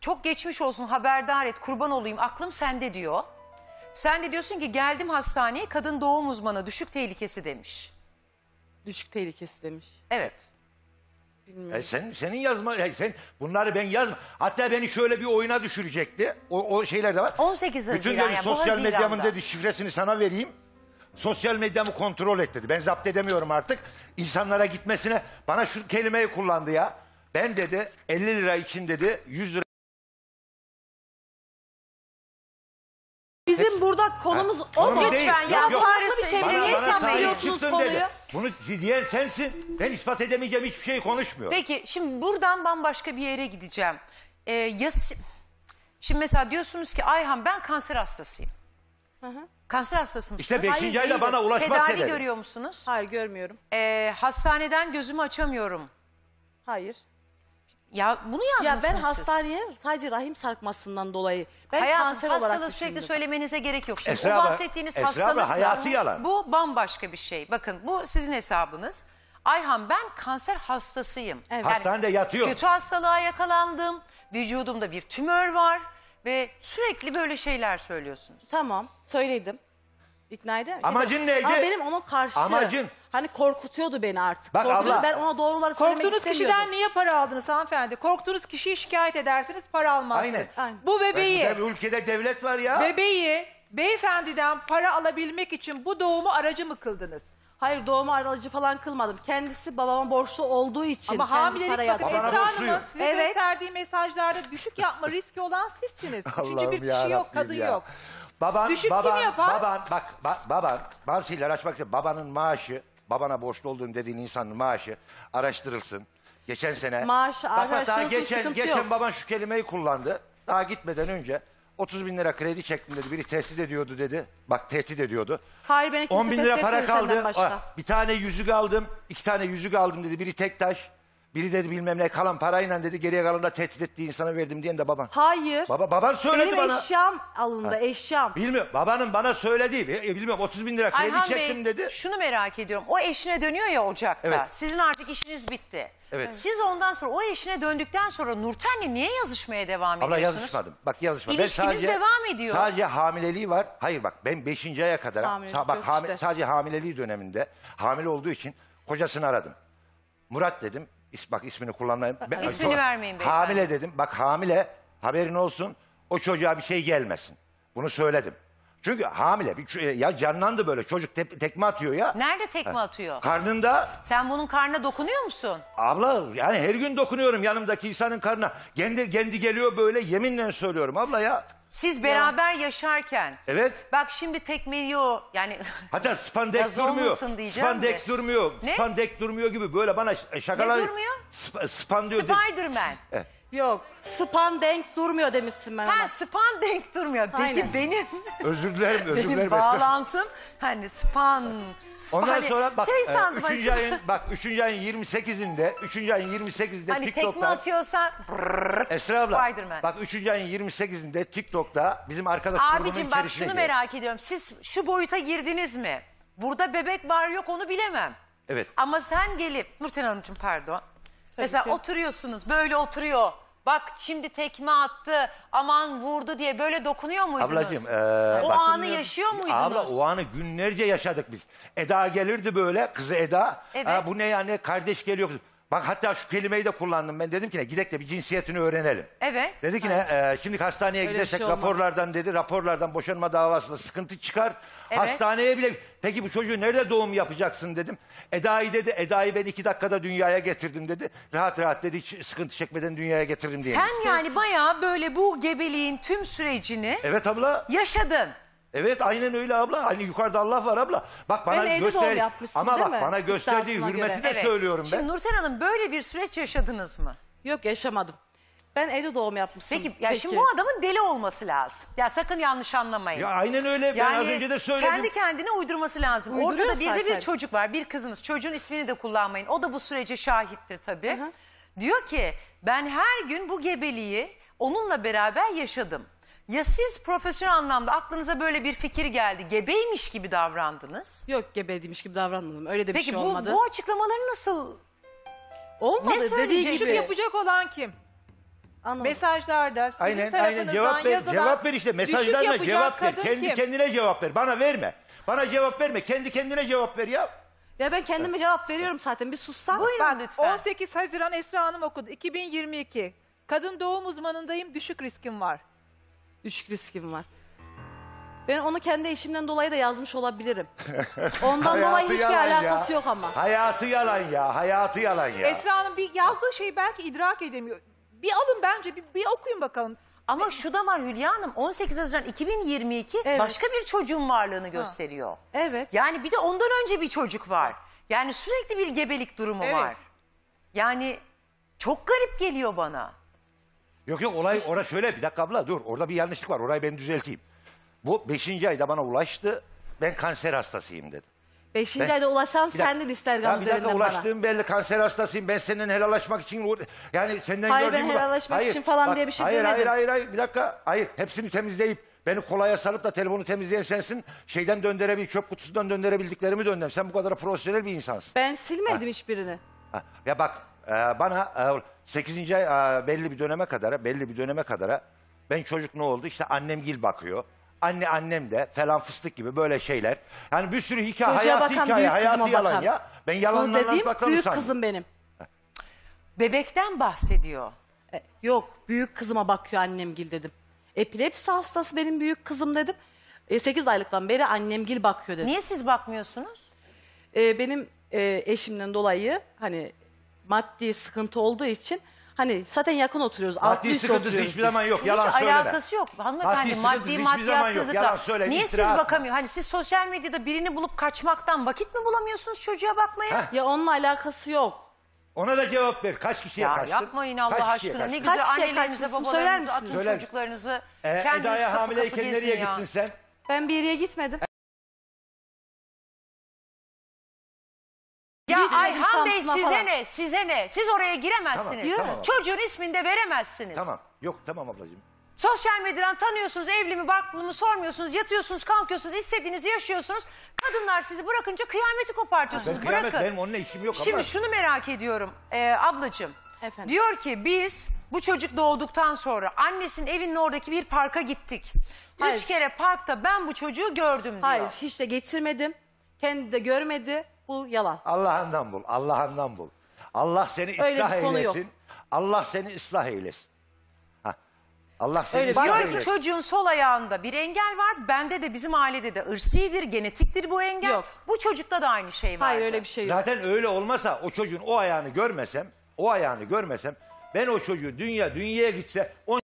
çok geçmiş olsun haberdar et kurban olayım aklım sende diyor. Sen de diyorsun ki geldim hastaneye kadın doğum uzmanı düşük tehlikesi demiş. Düşük tehlikesi demiş. Evet. E sen, senin yazma, e sen bunları ben yazma. Hatta beni şöyle bir oyuna düşürecekti. O, o şeyler de var. 18 Haziran Bütün dedi, sosyal Haziran'da. medyamın dedi şifresini sana vereyim. Sosyal medyamı kontrol et dedi. Ben zapt edemiyorum artık. İnsanlara gitmesine bana şu kelimeyi kullandı ya. Ben dedi 50 lira için dedi 100 lira. Bizim burada konumuz o mu? Lütfen Yok, ya yok. farklı bir Bana- bana geçen sahip biliyorsunuz dedi. Bunu diyen sensin. Ben ispat edemeyeceğim hiçbir şey konuşmuyorum. Peki şimdi buradan bambaşka bir yere gideceğim. Ee, yas şimdi mesela diyorsunuz ki Ayhan ben kanser hastasıyım. Hı hı. Kanser hastası mısınız? İşte Hayır, beşinci ayda bana ulaşmaz. Tedavi sebebi. görüyor musunuz? Hayır görmüyorum. Ee, hastaneden gözümü açamıyorum. Hayır. Ya bunu yazmışsınız. Ya yazmışsınız ben siz. sadece rahim sarkmasından dolayı ben Hayatım, kanser hastalığı sürekli söylemenize gerek yok. Şimdi bu bahsettiğiniz hastalık hayatı yalan. bu bambaşka bir şey. Bakın bu sizin hesabınız. Ayhan ben kanser hastasıyım. Evet. Hastanede yatıyor. Kötü hastalığa yakalandım. Vücudumda bir tümör var ve sürekli böyle şeyler söylüyorsunuz. Tamam söyledim. İkna eder. Amacın neydi? Ama benim onun karşı. Amacın. Hani korkutuyordu beni artık. Bak Korkutuyordu. abla. Ben ona doğruları söylemek Korktuğunuz istemiyordum. kişiden niye para aldınız hanımefendi? Korktuğunuz kişiyi şikayet edersiniz para almazsınız. Aynen. Aynen. Bu bebeği, Bak, bu ülkede devlet var ya. bebeği beyefendiden para alabilmek için bu doğumu aracı mı kıldınız? Hayır doğumu aracı falan kılmadım. Kendisi babama borçlu olduğu için Ama kendisi para hamilelik bakın yatırdı. Esra Hanım'ın size Evet. gösterdiği mesajlarda düşük yapma riski olan sizsiniz. Allah'ım Üçüncü bir kişi yok, kadın ya. yok. Baban, Düşük baban, baban, bak ba, baban, bazı şeyler açmak için babanın maaşı, babana borçlu olduğum dediğin insanın maaşı araştırılsın. Geçen sene. Maaş, bak, bak daha geçen, geçen baban şu kelimeyi kullandı. Daha gitmeden önce 30 bin lira kredi çektim dedi. Biri tehdit ediyordu dedi. Bak tehdit ediyordu. Hayır beni 10 bin lira para kaldı. başka. Ah, bir tane yüzük aldım, iki tane yüzük aldım dedi. Biri tek taş. Biri dedi bilmem ne kalan parayla dedi geriye kalan da tehdit ettiği insana verdim diyen de baban. Hayır. Baba baban söyledi Benim bana. eşyam alındı Ha. eşyam. Bilmiyorum babanın bana söylediği e, bilmiyorum 30 bin lira kredi Ayhan çektim Bey dedi. şunu merak ediyorum. O eşine dönüyor ya Ocak'ta. Evet. Sizin artık işiniz bitti. Evet. Siz ondan sonra o eşine döndükten sonra Nurten'le niye yazışmaya devam Abla ediyorsunuz? yazışmadım. Bak yazışmadım. İlişkiniz devam ediyor. Sadece hamileliği var. Hayır bak ben 5. aya kadar. sa- bak yok işte. sadece hamileliği döneminde hamile olduğu için kocasını aradım. Murat dedim is- bak ismini kullanmayayım. Ben- İsmini vermeyin beyefendi. Hamile dedim. Bak hamile haberin olsun. O çocuğa bir şey gelmesin. Bunu söyledim. Çünkü hamile. E, ya canlandı böyle çocuk te, tekme atıyor ya. Nerede tekme ha. atıyor? Karnında. Sen bunun karnına dokunuyor musun? Abla yani her gün dokunuyorum yanımdaki insanın karnına. Kendi, kendi geliyor böyle yeminle söylüyorum abla ya. Siz beraber ya. yaşarken. Evet. Bak şimdi tekmeliyor yani. Hatta spandek durmuyor. Spandek de. durmuyor. Ne? Spandek durmuyor gibi böyle bana şakalar. Ne durmuyor? Sp span Spiderman. Evet. Eh. Yok. Span denk durmuyor demişsin ben. Ha span denk durmuyor. Peki Aynen. benim Özür dilerim, özür benim bağlantım hani span, span Ondan hani sonra bak, şey e, hani üçüncü ayın, bak üçüncü ayın 28'inde, üçüncü ayın 28'inde hani tekme TikTok'ta... atıyorsa brrrt, Esra abla, bak üçüncü ayın 28'inde TikTok'ta bizim arkadaş grubunun Abicim bak şunu merak ediyorum. Siz şu boyuta girdiniz mi? Burada bebek var yok onu bilemem. Evet. Ama sen gelip Nurten Hanımcığım pardon. Mesela oturuyorsunuz böyle oturuyor bak şimdi tekme attı aman vurdu diye böyle dokunuyor muydunuz? Ablacığım. ee, o bak- anı yaşıyor muydunuz? Abla o anı günlerce yaşadık biz. Eda gelirdi böyle kızı Eda. Evet. "Ha, bu ne yani kardeş geliyor. Bak hatta şu kelimeyi de kullandım ben dedim ki ne gidek de bir cinsiyetini öğrenelim. Evet. Dedi ki ne e, şimdi hastaneye Öyle gidersek şey raporlardan dedi raporlardan boşanma davasında sıkıntı çıkar. Evet. Hastaneye bile peki bu çocuğu nerede doğum yapacaksın dedim. Eda'yı dedi Eda'yı ben iki dakikada dünyaya getirdim dedi. Rahat rahat dedi hiç sıkıntı çekmeden dünyaya getirdim diye. Sen yani baya böyle bu gebeliğin tüm sürecini Evet abla yaşadın. Evet aynen öyle abla. Aynı hani yukarıda Allah var abla. Bak bana Böyle göster Ama değil bak mi? bana gösterdiği hürmeti göre. de Evet. söylüyorum ben. Şimdi Nursel Hanım böyle bir süreç yaşadınız mı? Yok yaşamadım. Ben Edo doğum yapmışım. Peki ya şimdi bu adamın deli olması lazım. Ya sakın yanlış anlamayın. Ya aynen öyle. ben az önce de söyledim. kendi kendine uydurması lazım. Uyduruyor Ortada bir de bir çocuk var, bir kızınız. Çocuğun ismini de kullanmayın. O da bu sürece şahittir tabii. Hı hı. Diyor ki ben her gün bu gebeliği onunla beraber yaşadım. Ya siz profesyonel anlamda aklınıza böyle bir fikir geldi. Gebeymiş gibi davrandınız. Yok gebeymiş gibi davranmadım. Öyle de bir şey olmadı. Peki bu açıklamaları nasıl? Olmadı Ne dediği gibi. Kim yapacak olan kim? Anladım. Mesajlarda sizin Aynen aynen tarafınızdan cevap ver, yazılan cevap ver işte düşük cevap ver. Kendi kim? kendine cevap ver. Bana verme. Bana cevap verme. Kendi kendine cevap ver ya. Ya ben kendime cevap veriyorum zaten. Bir sussan. Buyurun lütfen. 18 Haziran Esra Hanım okudu. 2022. Kadın doğum uzmanındayım düşük riskim var. Düşük riskim var. Ben onu kendi eşimden dolayı da yazmış olabilirim. Ondan dolayı hiçbir yalan ya. alakası yok ama. Hayatı yalan ya, hayatı yalan ya. Esra Hanım bir yazdığı şey belki idrak edemiyor. Bir alın bence bir, bir okuyun bakalım. Ama şu da var Hülya Hanım 18 Haziran 2022 Evet. başka bir çocuğun varlığını gösteriyor. Evet. Yani bir de ondan önce bir çocuk var. Yani sürekli bir gebelik durumu Evet. var. Yani çok garip geliyor bana. Yok yok olay orada şöyle bir dakika abla dur orada bir yanlışlık var orayı ben düzelteyim. Bu beşinci ayda bana ulaştı ben kanser hastasıyım dedi. Beşinci Ben- ayda ulaşan Bir dakika. sendin Ya Instagram bir dakika üzerinden bana. ulaştığım belli kanser hastasıyım ben senden helallaşmak için yani senden Hayır, ben gördüğüm helallaşmak için falan diye bir şey hayır, Hayır demedim. hayır hayır bir dakika hayır hepsini temizleyip beni kolaya salıp da telefonu temizleyen sensin şeyden döndürebil çöp kutusundan döndürebildiklerimi döndüm sen bu kadar profesyonel bir insansın. Ben silmedim hiçbirini. Ha, Ya bak e, bana e, 8. ay belli bir döneme kadara, belli bir döneme kadara ben çocuk ne oldu? işte annem gil bakıyor. Anne annem de falan fıstık gibi böyle şeyler. Yani bir sürü hikaye, Çocuğa hayat bakan hikaye, büyük hayatı yalan bakan. ya. Ben Kız yalanlarına dediğim bakalım büyük sandım. kızım benim. Bebekten bahsediyor. E, Yok büyük kızıma bakıyor annem Gil dedim. Epilepsi hastası benim büyük kızım dedim. E, 8 aylıktan beri annem Gil bakıyor dedim. Niye siz bakmıyorsunuz? E, benim e, eşimden dolayı hani maddi sıkıntı olduğu için hani zaten yakın oturuyoruz. Maddi sıkıntı sıkıntısı oturuyoruz hiçbir zaman yok. Yalan Hiç söyleme. alakası yok hanımefendi Maddi maddi sıkıntısı hiçbir söyle, Niye siz bakamıyor? Hani siz sosyal medyada birini bulup kaçmaktan vakit mi bulamıyorsunuz çocuğa bakmaya? Heh. Ya onunla alakası yok. Ona da cevap ver. Kaç kişiye Ya kaçtın? yapmayın Allah Kaç aşkına. Ne güzel Kaç kişiye annelerinize kaçmışsın? Söyler babalarınıza atın Söyler. çocuklarınızı. Ee, kendiniz Eda'ya kapı hamileyken nereye gittin sen? Ben bir yere gitmedim. Ya Gitmedim Ayhan Bey size falan. ne? Size ne? Siz oraya giremezsiniz. Tamam, tamam. Çocuğun ismini de veremezsiniz. Tamam. Yok tamam ablacığım. Sosyal medyadan tanıyorsunuz, evli mi barklı mı sormuyorsunuz, yatıyorsunuz, kalkıyorsunuz, istediğinizi yaşıyorsunuz. Kadınlar sizi bırakınca kıyameti kopartıyorsunuz. Ben kıyamet Bırakın. benim onunla işim yok Şimdi abla. şunu merak ediyorum e, ablacığım. Efendim? Diyor ki biz bu çocuk doğduktan sonra annesinin evinin oradaki bir parka gittik. Hayır. Üç kere parkta ben bu çocuğu gördüm diyor. Hayır hiç de getirmedim. Kendi de görmedi. Bu yalan. Allah'ından bul, Allah'ından bul. Allah seni Öyle ıslah bir yok. Allah seni ıslah eylesin. Allah seni Öyle bir- Diyor ki çocuğun sol ayağında bir engel var. Bende de bizim ailede de ırsidir, genetiktir bu engel. Yok. Bu çocukta da aynı şey var. Hayır öyle bir şey yok. Zaten öyle olmasa o çocuğun o ayağını görmesem, o ayağını görmesem ben o çocuğu dünya dünyaya gitse on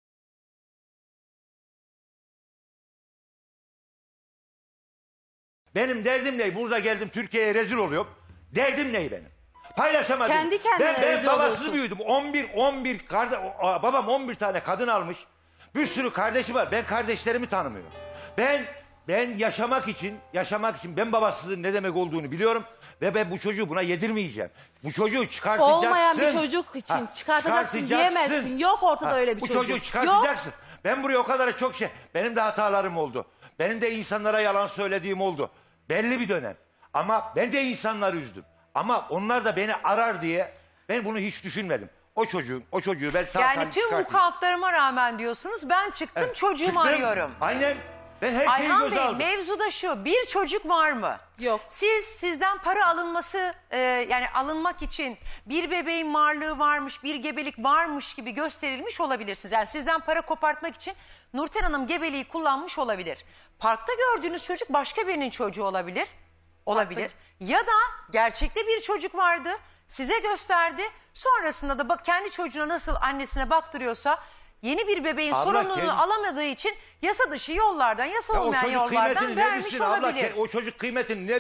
Benim derdim ne? Burada geldim Türkiye'ye rezil oluyorum. Derdim ne benim? Paylaşamadım. Kendi kendine ben, ben rezil babasız olursun. büyüdüm. 11 11 kardeş babam 11 tane kadın almış. Bir sürü kardeşi var. Ben kardeşlerimi tanımıyorum. Ben ben yaşamak için, yaşamak için ben babasızlığın ne demek olduğunu biliyorum ve ben bu çocuğu buna yedirmeyeceğim. Bu çocuğu çıkartacaksın. Olmayan bir çocuk için ha, çıkartacaksın, çıkartacaksın diyemezsin. Yok ortada ha, öyle bir bu çocuk. Bu çocuğu çıkartacaksın. Yok. Ben buraya o kadar çok şey, benim de hatalarım oldu. Benim de insanlara yalan söylediğim oldu. Belli bir dönem. Ama ben de insanlar üzdüm. Ama onlar da beni arar diye ben bunu hiç düşünmedim. O çocuğun, o çocuğu ben sağ Yani tüm bu vukuatlarıma rağmen diyorsunuz ben çıktım çocuğumu Çıktım. arıyorum. Aynen ben her şeyi Ayhan Bey aldım. mevzu da şu bir çocuk var mı? Yok. Siz sizden para alınması e, yani alınmak için bir bebeğin varlığı varmış bir gebelik varmış gibi gösterilmiş olabilirsiniz. Yani sizden para kopartmak için Nurten Hanım gebeliği kullanmış olabilir. Parkta gördüğünüz çocuk başka birinin çocuğu olabilir. Olabilir. Ya da gerçekte bir çocuk vardı size gösterdi sonrasında da bak kendi çocuğuna nasıl annesine baktırıyorsa yeni bir bebeğin Abla, sorumluluğunu kendi- alamadığı için yasa dışı yollardan yasa Ya o olmayan çocuk yollardan vermiş bilsin abla? olabilir. O çocuk kıymetini ne bilsin?